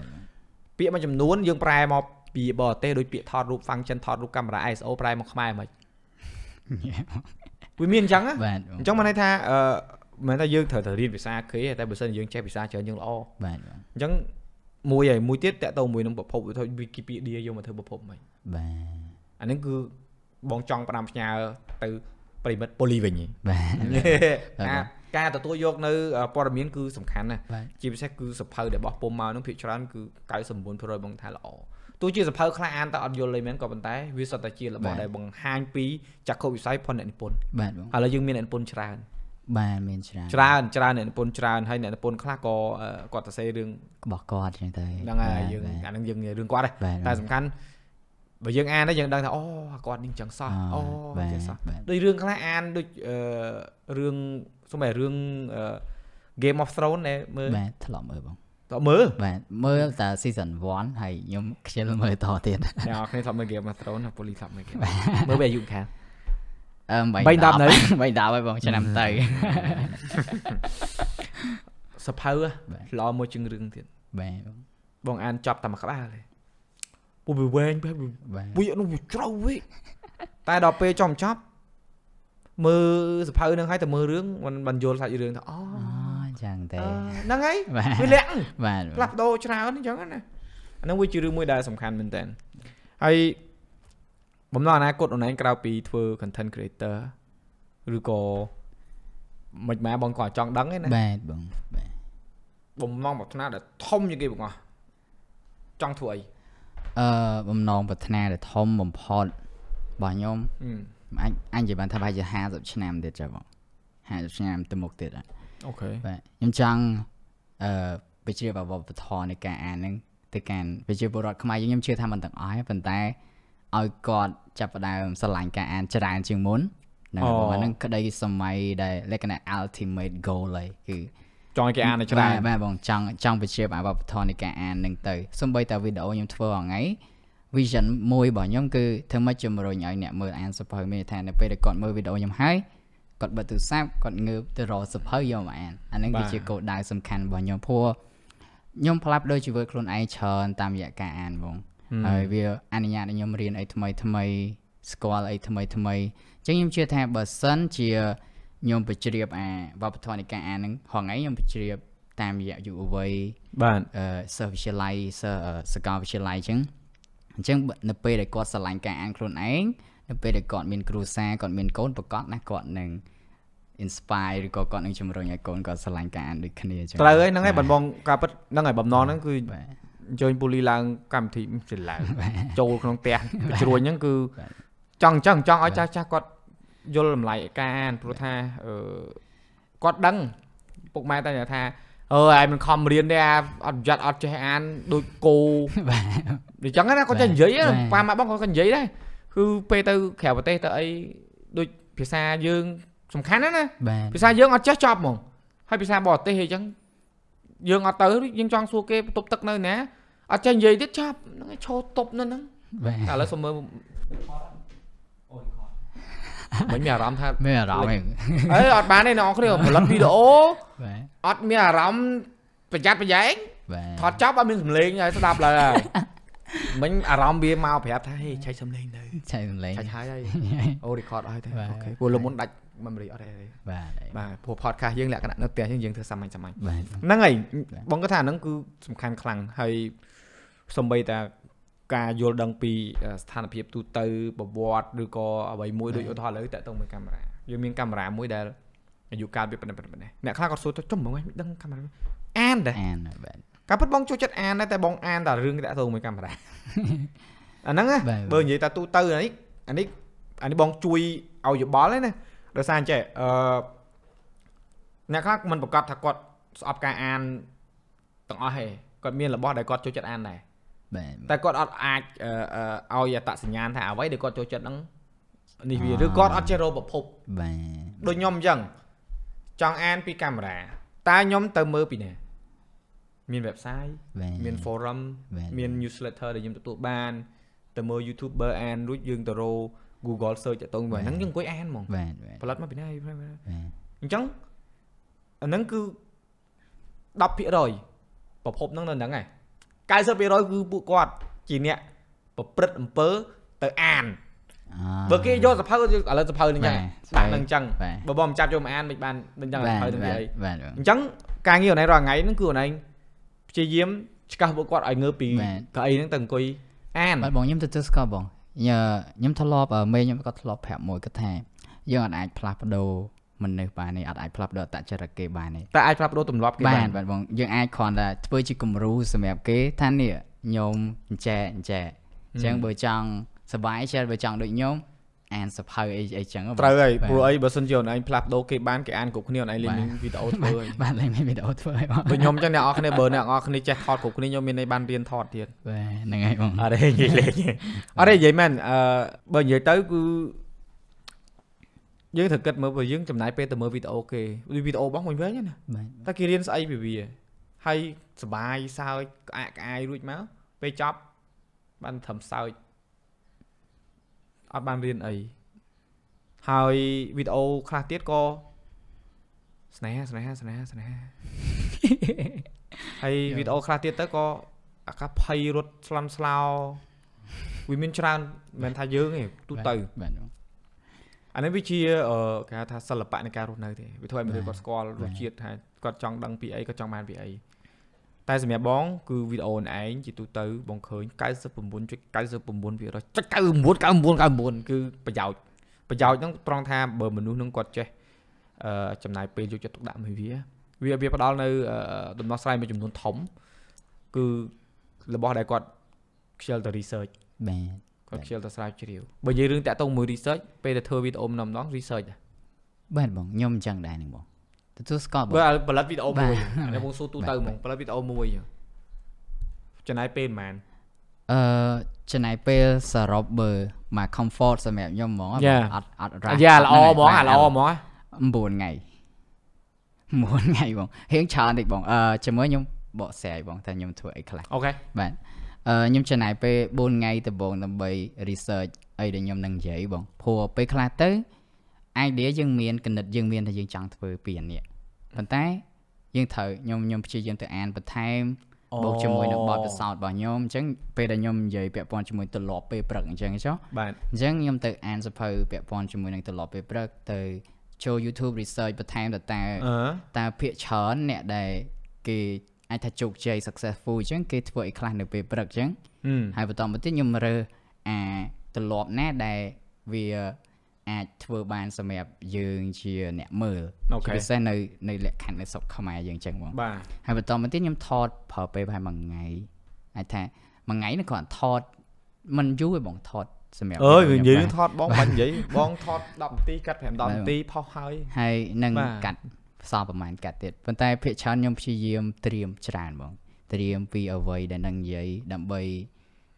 ពាក្យមួយចំនួនយើងប្រែមកពីបរទេសដូចពាក្យថតរូប function ថតរូបកាមេរ៉ា ISO ប្រែមកខ្មែរហ្មងវាមានអញ្ចឹងអញ្ចឹងមកន័យថាអឺមិនថាយើងត្រូវតែរៀនភាសាគេតែបើសិនយើងចេះភាសាច្រើនយើងល្អបាទអញ្ចឹងមួយហើយមួយទៀតតកតមួយនឹងប្រភព Wikipedia យកមកធ្វើប្រភពហ្មងបាទអានេះគឺបងចង់ផ្ដាំផ្ញើទៅប្រិមិត្តប៉ូលីវិញបាទការទទួលយកនៅព័ត៌មានគឺសំខាន់ណាស់ជាពិសេសគឺសភៅដែលបោះពុំមកនឹងភាគច្រើនគឺ99%បងថាល្អទោះជាសភៅខ្លះអានទៅអត់យល់អីមែនក៏ប៉ុន្តែវាសុទ្ធតែជារបស់ដែលបង្ហាញពីចក្ខុវិស័យផុនអ្នកនិពន្ធបាទបងឥឡូវយើងមានអ្នកនិពន្ធច្រើនបាទមានច្រើនច្រើនច្រើនអ្នកនិពន្ធច្រើនហើយអ្នកនិពន្ធខ្លះក៏គាត់សរសេររឿងរបស់គាត់ចឹងទៅហ្នឹងហើយយើងអានឹងយើងនិយាយរឿងគាត់ដែរតែសំខាន់បើយើង អានទៅយើងដឹងថាអូគាត់នឹងចឹងសោះអូចឹងសោះដូចរឿងខ្លះអានដូចរឿងសូម្បីរឿង Game of Thrones ដែរមើលបាទធ្លាប់មើលបងតើមើលបាទមើលតែ season 1ហើយខ្ញុំខ្ជិលមើលតទៀតអ្នកគ្នាធ្លាប់មើល Game of Thrones ពូលីធ្លាប់មើល Game មើលវាអាយុខាងអឺ3 10នៅ3 10ហើយបងឆ្នាំទៅសភៅល្អមួយជាងរឿងទៀតបាទបង អានចប់តែមួយក្បាលទេពូវាវែងបែបវានោះវាជ្រៅវិញតែដល់ពេលចំចប់មើលសភៅនឹងហើយតែមើលរឿងមិនបានយល់សាច់រឿងថាអូចឹងទេហ្នឹងហើយវាលាក់បាទផ្លាស់ប្ដូរច្រើនអញ្ចឹងណាអានឹងវាជារឿងមួយដែលសំខាន់មែនតើហើយបំណងអនាគត online ក្រៅពីធ្វើ content creator ឬក៏មិនម៉ែបងក៏ចង់ដឹងឯណាបាទបងបំណងប្រាថ្នាដែលធំជាងគេបងអស់ចង់ធ្វើអីអឺបំណងប្រាថ្នាដែលធំបំផុតរបស់ខ្ញុំអាចអញនិយាយបានថាប្រហែលជា50ឆ្នាំទៀតចាបង50ឆ្នាំទៅមុខទៀតអូខេបាទខ្ញុំចង់អឺវិជ្ជាបវបធរនៃការអានហ្នឹងទៅកាន់វិជ្ជាពលរដ្ឋខ្មែរយើងខ្ញុំជឿថាមិនទាំងអស់ប៉ុន្តែឲ្យគាត់ចាប់ផ្ដើមស្រឡាញ់ការអានច្រើនជាងមុនហ្នឹងហ្នឹងក្តី សម័យដែលលក្ខណៈ ultimate goal ហើយគឺចង់ឲ្យគេអានឲ្យច្រើនបាទបងចង់ចង់បញ្ជាអាវប្បធម៌នៃការអាននឹងទៅសំបីតាវីដេអូខ្ញុំធ្វើថ្ងៃ vision មួយរបស់ខ្ញុំគឺធ្វើម៉េចជំរុញឲ្យអ្នកមើលអានសភៅមានថានៅពេលដែលគាត់មើលវីដេអូខ្ញុំហើយគាត់បើកទូរស័ព្ទគាត់ងើបទៅរកសភៅយកមកអានអានឹងគឺជាគោលដៅសំខាន់របស់ខ្ញុំព្រោះខ្ញុំផ្លាស់ប្ដូរជីវិតខ្លួនឯងច្រើនតាមរយៈការអានបងហើយវាអនុញ្ញាតឲ្យខ្ញុំរៀនអីថ្មីថ្មីស្គាល់អីថ្មីថ្មីអញ្ចឹងខ្ញុំជឿថាបើសិនជាខ្ញុំបញ្ជ្រាបអាវប្បធម៌នៃការអានហ្នឹងហងៃខ្ញុំបញ្ជ្រាប តាមរយៈយុវវ័យបាទអឺសិស្សវិទ្យាល័យសិស្សសកលវិទ្យាល័យអញ្ចឹងអញ្ចឹងនៅពេលដែលគាត់ស្រឡាញ់ការអានខ្លួនឯងនៅពេលដែលគាត់មានគ្រួសារគាត់មានកូនប្រកាសណាគាត់នឹង inspire ឬក៏គាត់នឹងជំរុញឲ្យកូនគាត់ស្រឡាញ់ការអានដូចគ្នាចឹងត្រូវហើយហ្នឹងហើយបងបងការពិតហ្នឹងហើយបំណងហ្នឹងគឺអញ្ជើញពូលីឡើងកម្មវិធីសិឡើងចូលក្នុងផ្ទះជ្រួញហ្នឹងគឺ ចង់អញ្ចឹងចង់ឲ្យចាស់ចាស់គាត់យល់តម្លៃឯកាអានព្រោះថាអឺគាត់ដឹងពុកម៉ែតែថាអឺឯងមិនខំរៀនទេអាអត់យត់អត់ចេះអានដូចគោបាទអញ្ចឹងណាគាត់ចេះនិយាយប៉ាម៉ាក់បងគាត់ក៏និយាយដែរគឺពេលទៅក្រៅប្រទេស ទៅអីដូចភាសាយើងសំខាន់ណាណាភាសាយើងអត់ចេះចប់ហ្មង ហើយភាសាបរទេសអីចឹងយើងអត់ទៅយើងចង់សួរគេបន្ទប់ទឹក នៅ ណាអត់ចេះនិយាយទៀតចប់ហ្នឹងឯងឈោតប់នៅហ្នឹងបាទឥឡូវសុំមើលមិញមានអារម្មណ៍ថាមានអារម្មណ៍អីអត់បានទេអ្នកគ្នាផលិតវីដេអូអត់មានអារម្មណ៍ប្រយ័ត្នប្រយែងថតចប់អត់មានសំឡេងហើយស្ដាប់ឡើយមិញអារម្មណ៍វាមកប្រាប់ថាហេឆៃសំឡេងទៅឆៃសំឡេងឆៃហើយអូរីកតឲ្យទៅអូខេព្រោះលមុនដាច់ memory អត់ទេបាទបាទព្រោះ podcast យើងលក្ខណៈនៅផ្ទះយើងយើងធ្វើសាមញ្ញសាមញ្ញហ្នឹងហើយបងគាត់ថាហ្នឹងគឺសំខាន់ខ្លាំងហើយសំបីតាការយល់ដឹងពីស្ថានភាព ទូទៅ ប្រវត្តិឬក៏អ្វីមួយដូចឧទាហរណ៍ឥឡូវតាក់ទងមួយកាមេរ៉ាយើងមានកាមេរ៉ាមួយដែលអាយុកាលវាប៉ុណ្ណេះប៉ុណ្ណេះអ្នកខ្លះក៏សួរទៅចំមកមិនដឹងកាមេរ៉ាអានដែរអានបាទការពិតបងចូលចិត្តអានដែរតែបងអានតែរឿងតាក់ទងមួយកាមេរ៉ាអាហ្នឹងបើនិយាយតែទូទៅអានេះអានេះអានេះបងជួយឲ្យយោបល់ហ្នឹងណាដោយសារអញ្ចេះអឺអ្នកខ្លះមិនប្រកាសថាគាត់ស្អប់ការអានទាំងអស់ទេគាត់មានរបស់ដែលគាត់ចូលចិត្តអានដែរបាទតែគាត់អត់អាចឲ្យអតសញ្ញាណថាអ្វីដែលគាត់ចូលចិត្តហ្នឹងនេះវាឬគាត់អត់ចេះរកប្រភពបាទដូចខ្ញុំអញ្ចឹងចង់អានពីកាមេរ៉ាតើខ្ញុំទៅមើលពីណាមាន website មាន forum មាន newsletter ដែលខ្ញុំទទួលបាន ទៅមើល YouTuber អានរួចយើងទៅរក Google search តទៅវិញហ្នឹងយើងអង្គុយអានហ្មងផលិតមកពីណាអញ្ចឹងអាហ្នឹងគឺ10%ប្រភពហ្នឹងនៅហ្នឹងឯង90%គឺពួកគាត់ជាអ្នកប្រព្រឹត្តអំពើទៅអានបើគេយកសភៅឥឡូវសភៅនឹងចឹងដាក់នឹងចឹងបើបងមិនចាប់យកមកអានមិនបាននឹងចឹងសភៅនឹងអីអញ្ចឹងការងារអូនឯងរាល់ថ្ងៃហ្នឹងគឺអូនឯងព្យាយាមឆ្កាស់ពួកគាត់ឲ្យងើពីកៅអីហ្នឹងទៅអង្គុយអានបាទបងខ្ញុំទៅទស្សកបងខ្ញុំធ្លាប់មេខ្ញុំក៏ធ្លាប់ប្រាប់មួយគាត់ថាយើងអាចផ្លាស់ប្ដូរមនុស្សបានទេអត់អាចផ្លាស់ប្ដូរអតចរិតគេបានទេតែអាចផ្លាស់ប្ដូរទម្លាប់គេបានបាទបងយើងអាចគ្រាន់តែធ្វើជាគំរូសម្រាប់គេថានេះញោមអញ្ចែអញ្ចែអញ្ចឹងបើចង់សុបាយចែបើចង់ដូចញោមអានសភៅអីអីចឹងត្រូវហើយព្រោះអីបើសិនជាអូនឯងផ្លាស់ប្ដូរគេបានគេអានគ្រប់គ្នាអូនឯងលេងវីដេអូធ្វើហើយបាទលេងវីដេអូធ្វើហើយបងដូចខ្ញុំចឹងអ្នកអរគ្នាបើអ្នកអរគ្នាចេះថតគ្រប់គ្នាខ្ញុំមានន័យបានរៀនថតទៀតបាទហ្នឹងហើយបងអត់ទេនិយាយលេងអត់ទេនិយាយមែនអឺបើនិយាយទៅគឺយើងត្រូវគិតមើលព្រោះយើងចំណាយពេលទៅមើលវីដេអូគេវីដេអូបងមួយវិញណាតែគេរៀនស្អីពីវាហើយសបាយសើចក្អាកក្អាយរួចមកពេលចប់បានត្រឹមសើចអត់បានរៀនអីហើយវីដេអូខ្លះទៀតក៏ស្នេហាស្នេហាស្នេហាស្នេហាហើយវីដេអូខ្លះទៀតទៅក៏អាកាភ័យរត់ស្លំស្លោវាមានច្រើនមិនថាយើងទេទូទៅបាទអានេះវាជាគេថាសិល្បៈនៃការរស់នៅទេវាធ្វើឲ្យមនុស្សគាត់ស្គាល់រសជាតិថាគាត់ចង់ដឹងពីអីគាត់ចង់បានពីអីតែ សម្រាប់បង គឺវីដេអូនឯងជាទូទៅ បងឃើញ99.99%ចុច99.9999គឺប្រយោជន៍ប្រយោជន៍ហ្នឹងត្រង់ថាបើមនុស្សហ្នឹងគាត់ចេះអឺចំណាយពេលយកចិត្តទុកដាក់មួយវា វាវាផ្ដល់នៅ ដំណោះស្រាយមួយចំនួនធំ គឺរបស់ដែលគាត់ខ្ជិលទៅ research បាទគាត់ខ្ជិលតែស្រាវជ្រាវបើនិយាយរឿងតាក់ទងមួយ research ពេលតែធ្វើវីដេអូម្ដងម្ដង research បាទបងខ្ញុំអញ្ចឹងដែរនឹងបងទទួលស្គាល់បងបើផលិតវីដេអូមួយអាបងសួរទូទៅហ្មងផលិតវីដេអូមួយចំណាយពេលប៉ុន្មានអឺចំណាយពេលសរុបបើមក comfort សម្រាប់ខ្ញុំហ្មងអត់អត់រ៉ាយ៉ាល្អហ្មងអាល្អហ្មង9ថ្ងៃ9ថ្ងៃបងរៀងច្រើនតិចបងអឺជាមួយខ្ញុំបកស្រាយបងថាខ្ញុំធ្វើអីខ្លះអូខេបាទខ្ញុំចំណាយពេល4ថ្ងៃដំបូងដើម្បី research អីដែលខ្ញុំនឹងនិយាយបងព្រោះពេលខ្លះទៅ idea យើងមានគណិតយើងមានតែយើងចង់ធ្វើពីអានេះប៉ុន្តែយើងត្រូវខ្ញុំខ្ញុំព្យាយាមទៅអានបន្ថែមបូកជាមួយនឹងបទពិសោធន៍របស់ខ្ញុំអញ្ចឹងពេលដែលខ្ញុំនិយាយពាក់ព័ន្ធជាមួយទម្លាប់ពេលព្រឹកអញ្ចឹងចុះបាទអញ្ចឹងខ្ញុំទៅអានសភៅពាក់ព័ន្ធជាមួយនឹងទម្លាប់ពេលព្រឹកទៅចូល YouTube research បន្ថែមតើតើភាកច្រើនអ្នកដែលគេអាចថាជោគជ័យ successful អញ្ចឹងគេធ្វើអីខ្លះនៅពេលព្រឹកអញ្ចឹងហើយបន្តមកទៀតខ្ញុំរើអាទម្លាប់ណាដែលវាអាចធ្វើបានសម្រាប់យើងជាអ្នកមើលពិសេសនៅនៅលក្ខខណ្ឌនៅស្រុកខ្មែរយើងអញ្ចឹងបងបាទហើយបន្តមកទៀតខ្ញុំថតប្រើពេលប្រហែលមួយថ្ងៃអាចថាមួយថ្ងៃនេះគ្រាន់ថតមិនយូរទេបងថតសម្រាប់អើយនិយាយថតបងបាញ់និយាយបងថត10នាទីកាត់5 10នាទីផុសហើយហើយនឹងកាត់ផ្សំប្រហែលកាត់ទៀតប៉ុន្តែភាគច្រើនខ្ញុំព្យាយាមត្រៀមច្រើនបងត្រៀមពីអ្វីដែលនឹងនិយាយដើម្បី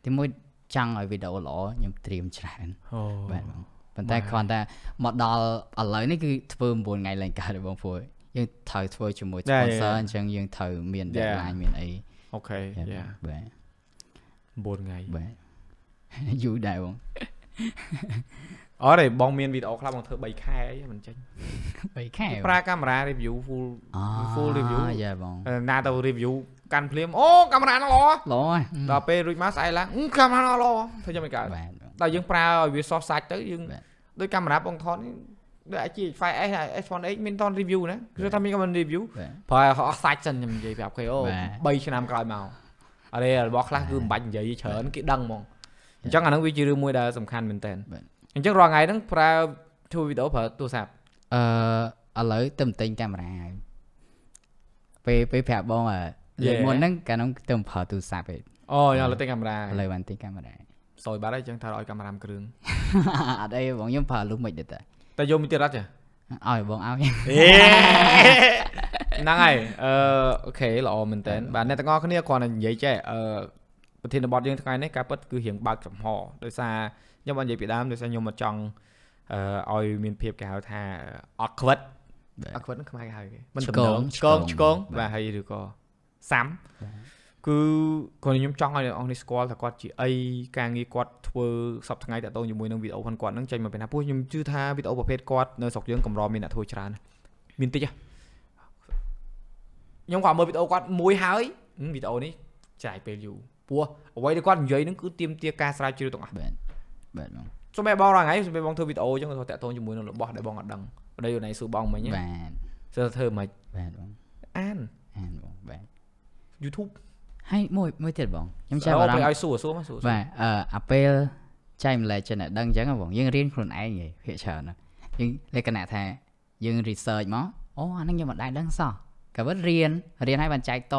ទីមួយចង់ឲ្យវីដេអូល្អខ្ញុំត្រៀមច្រើនអូបាទបងប៉ុន្តែគ្រាន់តែមកដល់ឥឡូវនេះគឺធ្វើ9ថ្ងៃឡើងកើតបងព្រួយយើងត្រូវធ្វើជាមួយ sponsor អញ្ចឹងយើងត្រូវមាន deadline មានអីអូខេយ៉ាបាទ9ថ្ងៃបាទយូរដែរបងអរេបងមានវីដេអូខ្លះបងធ្វើ3ខែអីមិនចេញ3ខែប្រើកាមេរ៉ា review full full review យ៉ាបងណាទៅ review កាន់ភ្លាមអូកាមេរ៉ាហ្នឹងល្អល្អដល់ពេលរួចមកស្អែកឡើងកាមេរ៉ាហ្នឹងល្អធ្វើយ៉ាងមិនកើតដល់យើងប្រើឲ្យវាសោះសាច់ទៅយើងដូចកាមេរ៉ាបងថតដូចអាចជា 5S S1X មានតន review ណាគឺថាមានកាមេរ៉ា review ប្រើអស់សាច់សិនខ្ញុំនិយាយប្រាប់គេអូ3ឆ្នាំក្រោយមកអរេរបស់ខ្លះគឺមិនបាច់និយាយច្រើនគេដឹងហ្មងអញ្ចឹងអាហ្នឹងវាជារឿងមួយដែលសំខាន់មែនតើអញ្ចឹងរាល់ថ្ងៃហ្នឹងប្រើធ្វើវីដេអូប្រើទូរស័ព្ទអឺឥឡូវទៅទិញកាមេរ៉ាហើយពេលពេលប្រាប់បងលើមុនហ្នឹងកាលហ្នឹងទៅប្រើទូរស័ព្ទឯងអូឥឡូវទិញកាមេរ៉ាឥឡូវបានទិញកាមេរ៉ាសយបាត់ហើយអញ្ចឹងថាឲ្យកាមេរ៉ាគ្រឿងអត់អីបងខ្ញុំប្រើលុបមិនទេតែតែយកមួយទៀតអត់ចាឲ្យបងឲ្យហ្នឹងហើយអឺអូខេល្អមែនតើបាទអ្នកទាំងអស់គ្នាគ្រាន់តែនិយាយចេះអឺប្រធានបទយើងថ្ងៃនេះការពិតគឺរៀងបើកចំហដោយសារខ្ញុំបាននិយាយពីដើមដោយសារខ្ញុំមិនចង់ឲ្យមានភាពគេហៅថាអត់ខ្វិតអត់ខ្វិតខ្មែរគេហៅគេមិនតំណងឆ្កងឆ្កងបាទហើយឬក៏សាំគឺគាត់ខ្ញុំចង់ឲ្យអ្នកនរស្គាល់ថាគាត់ជាអីការងារគាត់ធ្វើសពថ្ងៃតាក់ទងជាមួយនឹងវីដេអូផងគាត់ហ្នឹងចេញមកពីណាពោះខ្ញុំជឿថាវីដេអូប្រភេទគាត់នៅស្រុកយើងកម្រមានអ្នកធ្វើច្រើនមានតិចខ្ញុំក៏មើលវីដេអូគាត់មួយហើយវីដេអូនេះចាយពេលយូរព្រោះអ្វីដែលគាត់និយាយហ្នឹងគឺទាមទារការស្រាវជ្រាវទាំងអស់បាទបាទបងសូម្បីបងរាល់ថ្ងៃសូម្បីបងធ្វើវីដេអូអញ្ចឹងគាត់តាក់ទងជាមួយនឹងរបស់ដែលបងអត់ដឹងដូចយូរណៃសួរបងមិញបាទសើធ្វើមិនបាទបងអានអានបងបាទ YouTube ហើយមួយមួយទៀតបងខ្ញុំចាប់អារម្មណ៍ឲ្យសួរសួរមកសួរបាទអឺអាពេលចែកម្លែកចិត្តអ្នកដឹងអញ្ចឹងបងយើងរៀនខ្លួនឯងហីភាគច្រើនយើងលក្ខណៈថាយើង research មកអូអាហ្នឹងខ្ញុំមិនដែលដឹងសោះក៏វិញរៀនរៀនឲ្យបានចែកត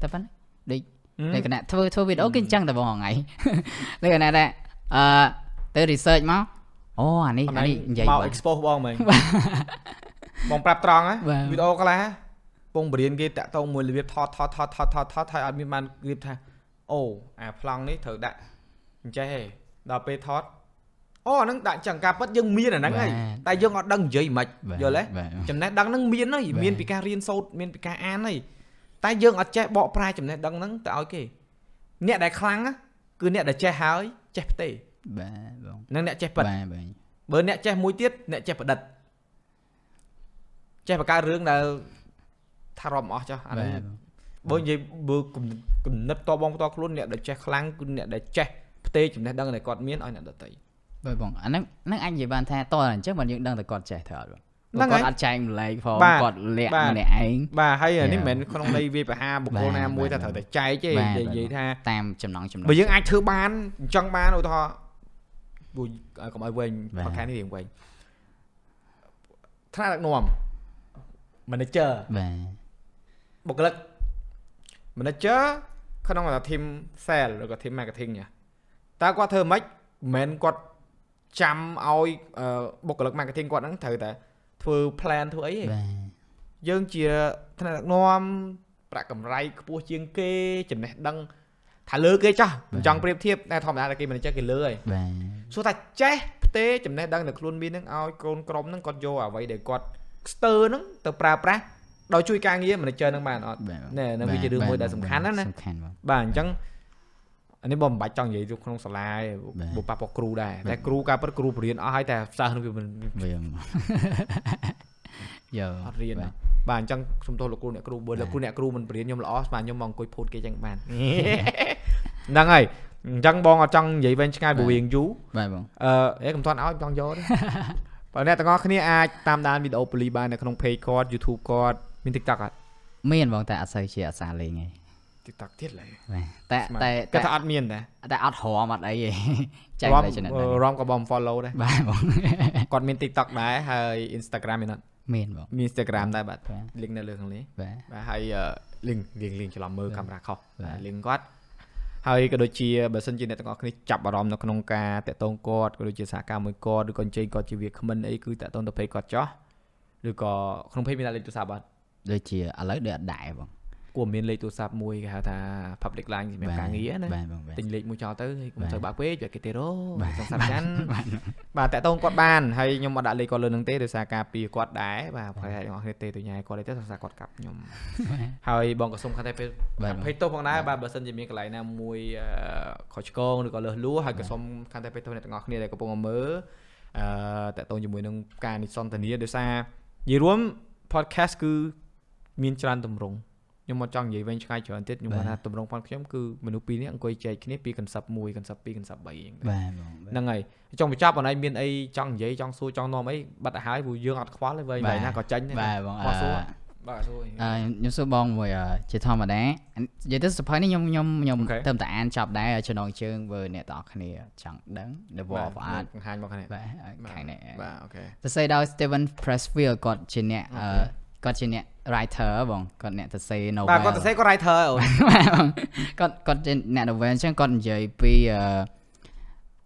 តែប៉ុណ្ណឹងដូចលក្ខណៈធ្វើធ្វើវីដេអូគេអញ្ចឹងតែបងថ្ងៃលក្ខណៈថាអឺទៅ research មកអូអានេះអានេះនិយាយមក expose បងមិញបងប្រាប់ត្រង់ណាវីដេអូខ្លះពងបរៀនគេតាក់តងមួយរបៀបថតថតថតថតថតថតហើយអត់មានបានរៀបថាអូអាប្លង់នេះត្រូវដាក់អញ្ចេះឯងដល់ពេលថតអូអានឹងដាក់ចឹងការពិតយើងមានអាហ្នឹងហើយតែយើងអត់ដឹងនិយាយមិនយល់ទេចំណេះដឹងហ្នឹងមានហើយមានពីការរៀនសូត្រមានពីការអានហើយតែយើងអត់ចេះបកប្រែចំណេះដឹងហ្នឹងទៅឲ្យគេអ្នកដែលខ្លាំងគឺអ្នកដែលចេះហើយចេះផ្ទេបាទបងនឹងអ្នកចេះប៉ិតបាទបងបើអ្នកចេះមួយទៀតអ្នកចេះប្រឌិតចេះបង្កើតរឿងដែលថារំអស់ចុះអានេះបើនិយាយបើគំនិតតបងតខ្លួនអ្នកដែលចេះខ្លាំងគឺអ្នកដែលចេះផ្ទេចំណេះដឹងដែលគាត់មានឲ្យអ្នកដទៃបាទបងអាហ្នឹងហ្នឹងអាចនិយាយបានថាតអញ្ចឹងបើយើងដឹងតែគាត់ចេះធ្វើអត់បងហ្នឹងហើយគាត់អត់ចែកម្លែកផងគាត់លាក់ម្នាក់ឯងបាទហើយនេះមិនមែនក្នុងន័យវាប្រហាបុគ្គលណាមួយថាត្រូវតែចែកទេនិយាយថាតាមចំណងចំណុចបើយើងអាចធ្វើបានអញ្ចឹងបានឧទាហរណ៍ពួកកុំឲ្យវិញផកខានេះរៀងវិញថ្នាក់ដឹកនាំ manager បាទបុគ្គលិក manager ក្នុងថា team sale ឬក៏ team marketing តើគាត់ធ្វើម៉េចមិនមែនគាត់ចាំឲ្យបុគ្គលិក marketing គាត់ហ្នឹងត្រូវតែធ្វើ plan ធ្វើអីទេយើងជាថ្នាក់ដឹកនាំប្រាក់កម្រៃខ្ពស់ជាងគេ ចំណេះដឹងថាលើគេចាស់មិនចង់ប្រៀបធៀបតែធម្មតាតែគេមិនចេះគេលើហើយបាទសួរថាចេះផ្ទេចំណេះដឹងនៅខ្លួនមាននឹងឲ្យកូនក្រុមនឹងគាត់យកអ្វីដែលគាត់ស្ទើនឹងទៅប្រើប្រាស់ដោយជួយការងារ manager នឹងបានអត់ណែនឹងវាជារឿងមួយដែលសំខាន់ណាស់ណាបាទអញ្ចឹងអានេះបើមិនបាច់ចង់និយាយទៅក្នុងសាលាបុប៉ាពកគ្រូដែរតែគ្រូការពិតគ្រូបរៀនអស់ហើយតែសិស្សនឹងវាវាយោអត់រៀនបាទអញ្ចឹងសុំទោសលោកគ្រូអ្នកគ្រូបើលោកគ្រូអ្នកគ្រូមិនបរៀនខ្ញុំល្អស្មានខ្ញុំមកអង្គុយពោតគេចឹងបានហ្នឹងហើយអញ្ចឹងបងអត់ចង់និយាយវែងឆ្ងាយពីរឿងយូបាទបងអឺគេមិនទាន់ឲ្យចង់យកទេបើអ្នកទាំងអស់គ្នាអាចតាមដានវីដេអូពលីបាននៅក្នុង page គាត់ YouTube គាត់មាន TikTok អត់មានបង តែអត់សូវជាអាសាលេងទេ TikTok ទៀតឡើយតែតែគាត់ថាអត់មានដែរតែអត់រមអត់អីទេចែកតែចំណុចហ្នឹងរមក៏បង follow ដែរបាទបងគាត់មាន TikTok ដែរហើយ Instagram មានអត់មានបងមាន Instagram ដែរបាទ link នៅលើខាងនេះបាទហើយ link link link ច្រឡំមើលកាមេរ៉ាខុស link គាត់ហើយក៏ដូចជាបើសិនជាអ្នកទាំងអស់គ្នាចាប់អារម្មណ៍នៅក្នុងការតាក់ទងគាត់ក៏ដូចជាសហការមួយគាត់ឬក៏អញ្ជើញគាត់ជាវាគ្មិនអីគឺតាក់ទងទៅ page គាត់ចោះឬក៏ក្នុង page មានលេខទូរស័ព្ទអត់ដូចជាឥឡូវដូចអត់ដែរបងគួរមានលេខទូរស័ព្ទមួយគេហៅថា public line សម្រាប់ការងារណាទិញលេខមួយចោលទៅហើយកុំទៅបើកពេកវាគេទេរសង្សារចាន់បាទតាក់តងគាត់បានហើយខ្ញុំមកដាក់លេខគាត់លើនឹងទេដោយសារការពីគាត់ដែរបាទប្រហែលអ្នកនរគ្នាទេទៅញ៉ាយគាត់ទេសង្សារគាត់កាប់ខ្ញុំហើយបងក៏សុំខាត់តែពេលភ័យទោសផងដែរបាទបើសិនជាមានកន្លែងណាមួយខុសឆ្គងឬក៏លើសលួហើយក៏សុំខាត់តែពេលទោសអ្នកទាំងអស់គ្នាដែលកំពុងមើលអឺតាក់ទងជាមួយនឹងការនិសន្តានាដោយសារនិយាយរួម podcast គឺមានច្រើនទម្រង់ខ្ញុំមកចង់និយាយវិញឆ្ងាយច្រើនទៀតខ្ញុំគាត់ថាតម្រងផាត់ខ្ញុំគឺមនុស្សពីរនេះអង្គុយចែកគ្នាពី concept 1 concept 2 concept 3អញ្ចឹងបាទហ្នឹងហើយចង់បញ្ចប់អនឡាញមានអីចង់និយាយចង់សួរចង់នាំអីបាត់ទៅហើយព្រោះយើងអត់ខ្វល់ទេវិញបែរណាក៏ចាញ់ដែរបាទបងអឺបាទសួរអឺខ្ញុំសួរបងមួយជាធម្មតានិយាយទៅសភៅនេះខ្ញុំខ្ញុំខ្ញុំតែតែអានចប់ដែរចំណងជើងវើអ្នកទាំងអស់គ្នាចង់ដឹង The Wall of Art បង្ហាញមកខាងនេះបាទខាងនេះបាទអូខេសរសេរដោយ Steven Pressfield គាត់ជាអ្នកអឺគាត់ជាអ្នក writer បងគាត់អ្នកសរសេរ novel បាទគាត់សរសេរគាត់ writer អូនគាត់គាត់ជាអ្នក novel អញ្ចឹងគាត់និយាយពី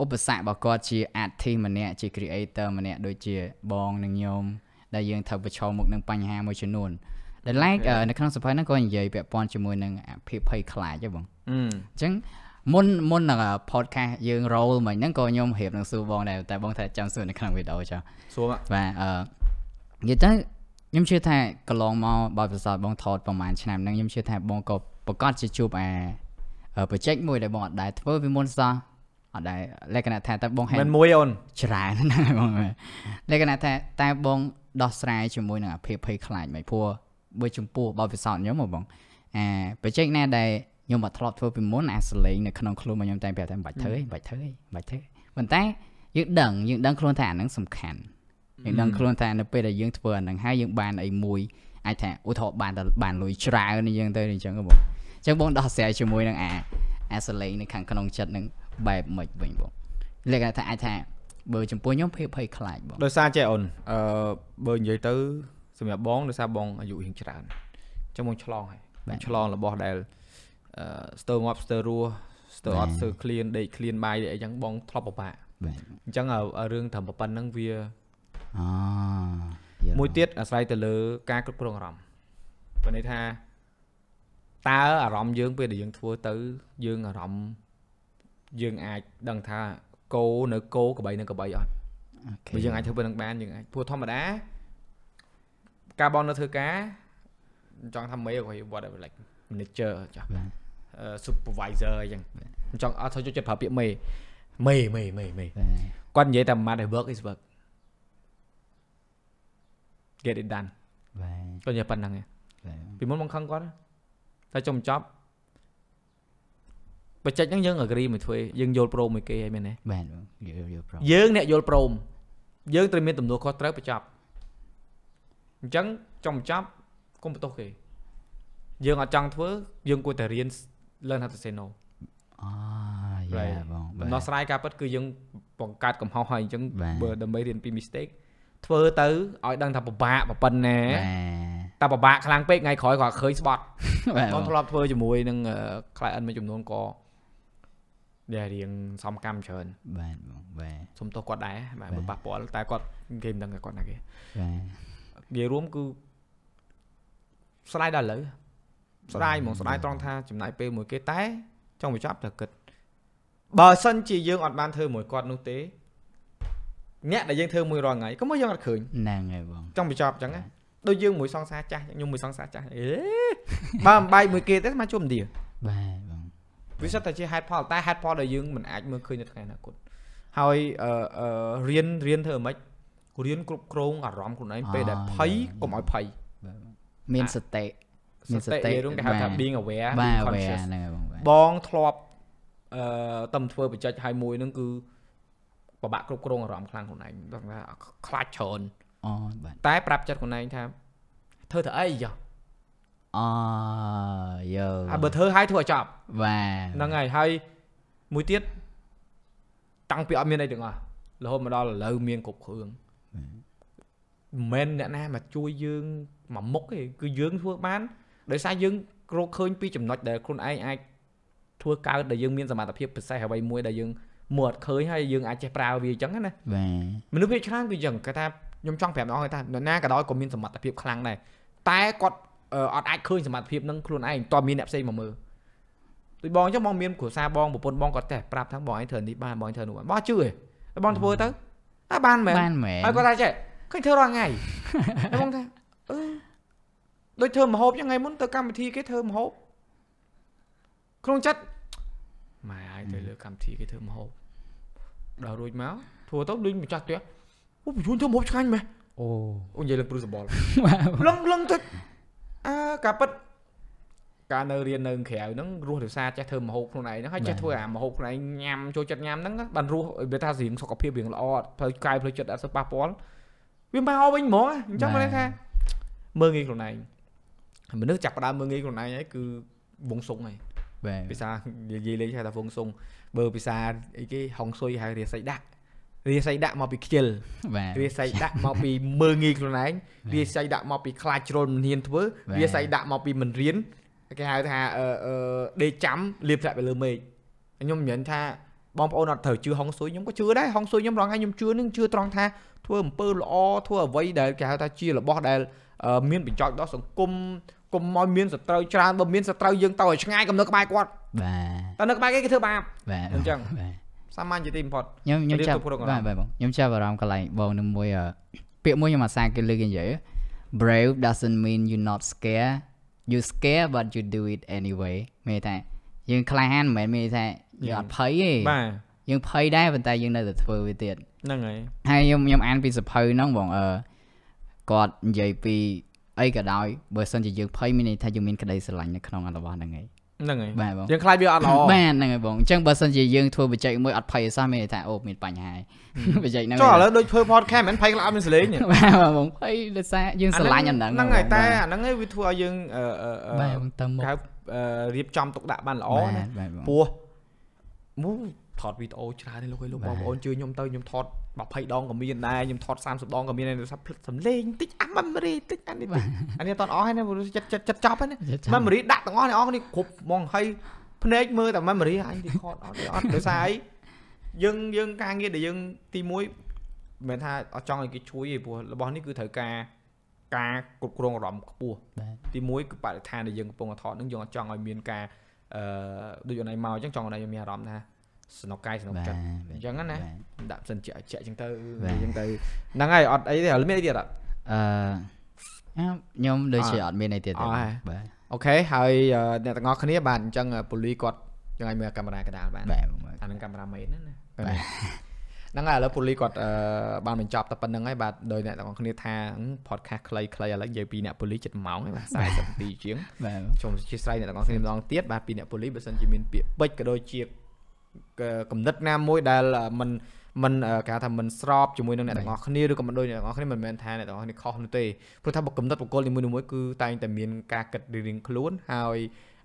ឧបសគ្គរបស់គាត់ជា artist ម្នាក់ជា creator ម្នាក់ដូចជាបង និងញោមដែលយើងត្រូវប្រឈមមុខនឹងបញ្ហាមួយចំនួនដែល like នៅក្នុងសភៅហ្នឹងក៏និយាយពាក់ព័ន្ធជាមួយនឹងភាពភ័យខ្លាចហ្នឹងបងអញ្ចឹងមុនមុននឹង podcast យើង roll មិញហ្នឹងក៏ខ្ញុំរៀបនឹងសួរបងដែរតែបងថា ចាំសួរនៅក្នុងវីដេអូចុះសួរបាទអឺនិយាយទៅខ្ញុំជឿថាកន្លងមកបទពិសោធន៍បងថតប្រហែលឆ្នាំហ្នឹងខ្ញុំជឿថាបងក៏ប្រកាសជាជួបអាប្រជិកមួយដែលបងអត់ដែរធ្វើពីមុនសោះអត់ដែរលក្ខណៈថាតើបងហេតុមិនមួយអូនច្រើនណាស់បងលក្ខណៈថាតើបងដោះស្រាយជាមួយនឹងអាភិភ័យខ្លាចមិនព្រោះបើចំពោះបទពិសោធន៍ខ្ញុំមកបងអាប្រជិកណាដែលខ្ញុំមកធ្លាប់ធ្វើពីមុនអាសលេងនៅក្នុងខ្លួនរបស់ខ្ញុំតែប្រាប់ថាបាច់ធ្វើបាច់ធ្វើបាច់ធ្វើប៉ុន្តែយើងដឹងយើងដឹងខ្លួនថាអានឹងសំខាន់យើងដឹងខ្លួនថានៅពេលដែលយើងធ្វើអាហ្នឹងហើយយើងបានអីមួយអាចថាឧទាហរណ៍បានបានលុយច្រើនអីចឹងទៅអញ្ចឹងបងអញ្ចឹងបងដោះស្រាយជាមួយនឹងអាអាសលេងនៅខាងក្នុងចិត្តនឹងបែបមិនវិញបងលក្ខណៈថាអាចថាបើចំពោះខ្ញុំភ័យភ័យខ្លាចបងដោយសារចេះអូនអឺបើនិយាយទៅសម្រាប់បងដោយសារបងអាយុរៀងច្រើនអញ្ចឹងបងឆ្លងហើយបងឆ្លងរបស់ដែលអឺស្ទើងាប់ស្ទើររស់ស្ទើរអត់ស្ទើរឃ្លានដេកឃ្លានបាយអីចឹងបងធ្លាប់ពិបាកអញ្ចឹងរឿងធម្មប៉ុណ្្នឹងវាមួយទៀតអាស្រ័យទៅលើ ការគ្រប់គ្រងអារម្មណ៍បើន័យថាតើអារម្មណ៍យើង ពេលដែលយើងធ្វើទៅយើងអារម្មណ៍យើងអាចដឹងថាគោនៅគោក្បីនៅក្បីអត់បើយើងអាចធ្វើពេលនឹងបានយើងអាចព្រោះធម្មតាការបងនៅធ្វើការចង់ថាមេគាត់ whatever like manager ចាស់ supervisor អញ្ចឹងចង់អត់ចូលចិត្តប្រើពាក្យមេមេមេមេមេគាត់និយាយតែ mad work is work get it done បាទគាត់និយាយប៉ុណ្្នឹងពីមុនមកខឹងគាត់តែចុងចប់បច្ចេកហ្នឹងយើង agree មួយធ្វើយើងយល់ព្រមមួយគេហើយមែនទេបាទយើងយល់ព្រមយើងអ្នកយល់ព្រមយើងត្រូវមានទំនួលខុសត្រូវបញ្ចប់អញ្ចឹងចុងបញ្ចប់កុំបន្ទោសគេ យើងអត់ចង់ធ្វើ យើងគួរតែរៀន learn how to say no អូយ៉ាបងដំណោះស្រាយការពិតគឺយើងបង្កើតកំហុសហើយអញ្ចឹងបើដើម្បីរៀនពី mistake ធ្វើទៅឲ្យដឹងថាពិបាកប៉ុណ្ណាតែពិបាកខ្លាំងពេកថ្ងៃក្រោយគាត់ឃើញស្បត់គាត់ធ្លាប់ធ្វើជាមួយនឹង client មួយចំនួនក៏ដែលរៀងសំកម្មច្រើនបាទបងបាទសុំទោសគាត់ដែរបាទមិនប៉ះពាល់តែគាត់គេមិនដឹងថាគាត់ណាគេបាទនិយាយរួមគឺស្ដាយដល់ឥឡូវស្ដាយហ្មងស្ដាយត្រង់ថា ចំណាយពេលមួយគេតែចង់បញ្ចប់តែគិតបើសិន ជាយើងអត់បានធ្វើមួយគាត់នោះទេអ្នកដែលយើងធ្វើមួយរាល់ថ្ងៃក៏មកយើងអត់ឃើញហ្នឹងហើយបងចង់បញ្ចប់អញ្ចឹងដូចយើងមួយសងសាចាស់ខ្ញុំមួយសងសាចាស់អេបើអំបាយមួយគេទេស្មើជុំឥណ្ឌាបាទបងវាសិតតែជាហេតុផលតែហេតុផលដែលយើងមិនអាចមើលឃើញនៅថ្ងៃអនាគតហើយអឺរៀនរៀនធ្វើម៉េចរៀនគ្រប់គ្រងអារម្មណ៍ខ្លួនឯងពេលដែលភ័យកុំឲ្យភ័យមានសតិមានសតិរឿងគេហៅថា being aware being conscious បងធ្លាប់អឺតំធ្វើបច្ចេកហើយមួយហ្នឹងគឺពិបាកគ្រប់គ្រងអារម្មណ៍ខ្លាំងខ្លួនឯងដូចថាខ្លាចច្រើនអូបាទតែប្រាប់ចិត្តខ្លួនឯងថាធ្វើទៅអីចុះអូយោអាបើធ្វើហើយធ្វើឲ្យចប់បាទហ្នឹងហើយហើយមួយទៀតតាំងពីអត់មានអីទាំងអស់រហូតមកដល់ឥឡូវមានគ្រប់គ្រឿងមិនមែនអ្នកណាមកជួយយើងមួយមុខទេគឺយើងធ្វើបានដោយសារយើងរកឃើញពីចំណុចដែលខ្លួនឯងអាចធ្វើកើតដែលយើងមានសមត្ថភាពពិសេសអ្វីមួយដែលយើងមើលអត់ឃើញហើយយើងអាចចេះប្រើវាអញ្ចឹងណាបាទមនុស្សភាគច្រើនគឺអញ្ចឹងគាត់ថាខ្ញុំចង់ប្រាប់ដល់គាត់ថានរណាក៏ដោយក៏មានសមត្ថភាពខ្លាំងដែរតែគាត់អត់អាចឃើញសមត្ថភាពនឹងខ្លួនឯងតើមានអ្នកផ្សេងមកមើលដូចបងអញ្ចឹងបងមានគ្រួសារបងប្រពន្ធបងគាត់តែប្រាប់ថាបងឯងធ្វើនេះបានបងឯងធ្វើនោះបងជឿឯងបងធ្វើទៅអាបានមែនហើយគាត់ថាចេះឃើញធ្វើរាល់ថ្ងៃហើយបងថាអឺដូចធ្វើមហូបយ៉ាងថ្ងៃមុនទៅកម្មវិធីគេធ្វើមហូបក្នុងចិត្តម៉ែឲ្យទៅលើកម្មវិធីគេធ្វើមហូបដល់រួចមកធ្វើទៅលុញម្ចាស់ផ្ទះអូបញ្ជូនធ្វើមុខឆ្ងាញ់ម៉េះអូអូនិយាយលើព្រឹសសបល់លឹងលឹងទៅអើការប៉ិតការនៅរៀននៅក្រៅហ្នឹងរស់រសាចេះធ្វើមហូបខ្លួនឯងហ្នឹងហើយចេះធ្វើអាមហូបខ្លួនឯងញ៉ាំចូលចិត្តញ៉ាំហ្នឹងបានរស់វាថារៀងសុខភាពរៀងល្អផ្លូវកាយផ្លូវចិត្តអត់សូវប៉ះពាល់វាមកវិញហ្មងអញ្ចឹងមកថាមើងងាយខ្លួនឯងមនុស្សចាប់ផ្ដើមមើងងាយខ្លួនឯងហើយគឺវងសុងហើយភាសានិយាយលេងហៅថាហ្វុងសុងបើភាសាអីគេហុងស៊ុយហៅរាសីដាក់រាសីដាក់មកពីខ្ជិលរាសីដាក់មកពីមើងងាយខ្លួនឯងរាសីដាក់មកពីខ្លាចជ្រុលមិនហ៊ានធ្វើរាសីដាក់មកពីមិនរៀនគេហៅថាអឺដេចាំលាបធ្លាក់ទៅលើមេឃខ្ញុំនិយាយថា បងប្អូនអត់ត្រូវជឿហុងស៊ុយខ្ញុំក៏ជឿដែរហុងស៊ុយខ្ញុំរងថ្ងៃខ្ញុំជឿនឹងជឿត្រង់ថាធ្វើអំពើល្អធ្វើអ្វីដែលគេហៅថាជារបស់ដែល មានបញ្ចោចដល់សង្គមកុំឲ្យមានសត្រូវច្រើនបើមានសត្រូវយើងទៅឲ្យឆ្ងាយកុំនៅក្បែរគាត់បាទតែនៅក្បែរគេគេធ្វើបាបបាទអញ្ចឹងសាមញ្ញជាទីបំផុតខ្ញុំខ្ញុំចាប់បាទបាទបងខ្ញុំចាប់អារម្មណ៍កន្លែងបងនឹងមួយ ពាក្យមួយខ្ញុំអាសាគេលើកនិយាយ brave doesn't mean you not scare you scare but you do it anyway មានតែយើងក្លាហានមិនមែនមានថាយើងអត់ភ័យទេបាទយើងភ័យដែរប៉ុន្តែយើងនៅតែធ្វើវាទៀតហ្នឹងហើយហើយខ្ញុំខ្ញុំអានពីសភៅហ្នឹងបងអឺគាត់និយាយពីអីក៏ដោយបើសិនជាយើងភ័យមានន័យថាយើងមានក្តីស្រឡាញ់នៅក្នុងរបស់ហ្នឹងឯងហ្នឹងហើយបាទបងយើងខ្លាចវាអត់ល្អបាទហ្នឹងហើយបងអញ្ចឹងបើសិនជាយើងធ្វើបច្ចេកមួយអត់ភ័យសោះមានន័យថាអូមានបញ្ហាបច្ចេកហ្នឹងចុះឥឡូវដូចធ្វើ podcast មិនភ័យខ្លាចមានសលេងបាទបងភ័យដោយសារយើងស្រឡាញ់អាហ្នឹងហ្នឹងហើយតែអាហ្នឹងវាធ្វើឲ្យយើងបាទបងតើមករៀបចំទុកដាក់បានល្អណាពោះមូថតវីដេអូច្រើនទេលោកអើយលោកបងប្អូនជួយខ្ញុំទៅខ្ញុំថត20ដងក៏មានដែរខ្ញុំថត30ដងក៏មានដែរផ្លិតសំលេងតិចអា memory តិចអានេះបាទអានេះអត់អស់ហើយណាចិត្តចិត្តចិត្តចប់ហើយណា memory ដាក់ទាំងអស់អ្នកអរគ្នាគ្រប់ហ្មងហើយភ្នែកមើលតែ memory អញ record អត់អត់ដោយសារអីយើងយើងការងារដែលយើងទី1មិនមែនថាអត់ចង់ឲ្យគេជួយទេព្រោះរបស់នេះគឺត្រូវការការគ្រប់គ្រងអារម្មណ៍ខ្ពស់ទី1គឺបរិស្ថានដែលយើងកំពុងថតនឹងយើងអត់ចង់ឲ្យមានការអឺដូចអនឡាញមកអញ្ចឹងចង់អនឡាញមានអារម្មណ៍ថាสนุกកាយสนุกចិត្តអញ្ចឹងណាដាក់សិនជាក់ជាក់អញ្ចឹងទៅអញ្ចឹងទៅហ្នឹងហើយអត់អីទេឥឡូវមានអីទៀតអត់អឺខ្ញុំដូចជាអត់មានអីទៀតទេបាទអូខេហើយអ្នកទាំងអស់គ្នាបាទអញ្ចឹងពូលីគាត់យើងឲ្យមើលកាមេរ៉ាកដាលបានអានឹងកាមេរ៉ាមេនណាបាទហ្នឹងហើយឥឡូវពូលីគាត់បានបញ្ចប់តែប៉ុណ្្នឹងហើយបាទដោយអ្នកទាំងអស់គ្នាថា podcast ខ្លីៗឥឡូវនិយាយពីអ្នកពូលីចិត្តម៉ោងហើយបាទ42ជាងបាទខ្ញុំសួស្ដីអ្នកទាំងអស់គ្នាម្ដងទៀតបាទពីអ្នកពូលីបើសិនជាមានពាក្យពេចក៏ដូចជាកំណត់ណាមួយដែលมันมันគេថាมันស្របជាមួយនឹងអ្នកទាំងអស់គ្នាឬក៏មិនដូចអ្នកទាំងអស់គ្នាមិនមែនថាអ្នកទាំងអស់គ្នាខុសនោះទេព្រោះថាបើកំណត់បុគ្គលនីមួយៗគឺតែងតែមានការគិតរៀងខ្លួនហើយ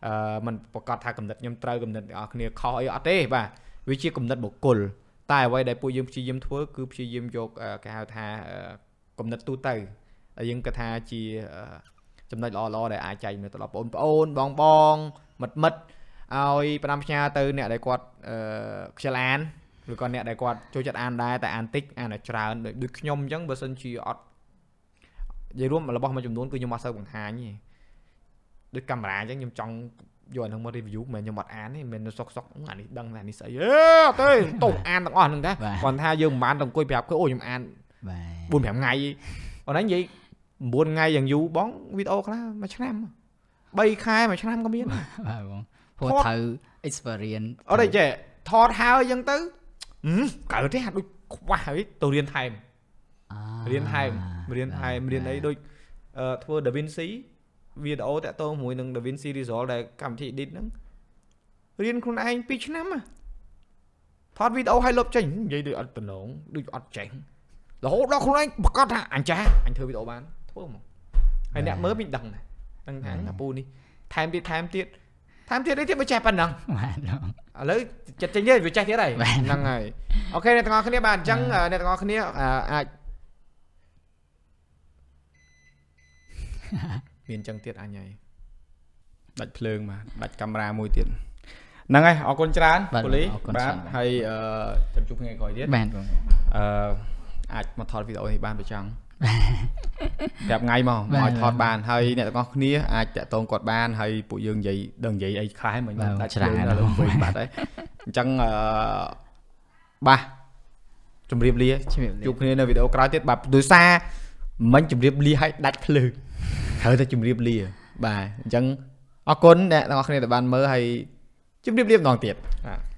អឺมันប្រកាសថាកំណត់ខ្ញុំត្រូវកំណត់អ្នកទាំងអស់គ្នាខុសអីអត់ទេបាទវាជាកំណត់បុគ្គល តែអ្វីដែលពួកយើងព្យាយាមធ្វើគឺព្យាយាមយកគេហៅថាកំណត់ទូទៅហើយយើងគាត់ថាជាចំណុចល្អល្អដែលអាចចែកមកទៅដល់បងប្អូនបងបង មិត្តមិត្តឲ្យផ្ដាំផ្ញើទៅ អ្នកដែលគាត់ខ្ជិលអានឬក៏អ្នកដែលគាត់ចូលចិត្តអានដែរតែអានតិចអានច្រើនដូចខ្ញុំអញ្ចឹងបើសិនជាអត់និយាយរួមរបស់មួយចំនួនគឺខ្ញុំអត់សូវបង្ហាញទេដូចកាមេរ៉ាអញ្ចឹងខ្ញុំចង់យកអានឹងមក review មិនខ្ញុំអត់អានទេមិនសុកសុកអានេះដឹងអានេះស្អីអេអត់ទេតោះអានទាំងអស់ហ្នឹងដែរគាត់ថាយើងមិនបានទៅអង្គុយប្រាប់គេអូខ្ញុំអាន4 5ថ្ងៃអូនហ្នឹងនិយាយ9ថ្ងៃយ៉ាងយូរបងវីដេអូខ្លះមួយឆ្នាំ3ខែមួយឆ្នាំក៏មានបាទបងព្រោះត្រូវ experience អត់ទេចេះថតហើយអញ្ចឹងទៅកើតទេហាក់ដូចខ្វះហើយទៅរៀនថែមរៀនថែមរៀនថែមរៀនអីដូចធ្វើ Da Vinci វីដេអូតាក់ទងជាមួយ នឹង Da Vinci Resolve ដែលកម្មវិធី edit ហ្នឹងរៀនខ្លួនឯង2ឆ្នាំថតវីដេអូឲ្យលុបចេញនិយាយដូចអត់តំណងដូចអត់ចេះរហូតដល់ខ្លួនឯងប្រកាសថាអញចាស់អញធ្វើវីដេអូបានធ្វើហ្មងហើយអ្នកមើលមិនដឹងដែរដឹងថាពូនេះថែមទៀតថែមទៀតតាមទៀតនេះទៀតវាចេះប៉ុណ្ណឹងបាទឥឡូវចិត្តចេញទៀតវាចេះទៀតហើយហ្នឹងហើយអូខេអ្នកទាំងអស់គ្នា បាទអញ្ចឹងអ្នកទាំងអស់គ្នាអាចមានអញ្ចឹងទៀតអញហើយដាច់ភ្លើងបាទដាច់កាមេរ៉ាមួយទៀតហ្នឹងហើយអរគុណច្រើនពូលីបាទហើយចាំជួបថ្ងៃក្រោយទៀតបាទអឺអាចមកថតវីដេអូនេះបានបើចង់ប្រាប់ថ្ងៃមកឲ្យថតបានហើយអ្នកទាំងអស់គ្នាអាចតាក់ទងគាត់បានហើយពួកយើងនិយាយដឹងនិយាយអីខ្លះមិនបានដាច់ច្រើនលើវិញបាត់ហើយអញ្ចឹងអឺបាទជម្រាប លាជួបគ្នានៅវីដេអូក្រោយទៀតបាទដោយសារមិនជម្រាបលាឲ្យដាច់ភ្លឺត្រូវតែជម្រាបលា បាទអញ្ចឹងអរគុណអ្នកទាំងអស់គ្នាដែលបានមើលហើយជម្រាបលាម្ដងទៀតបាទ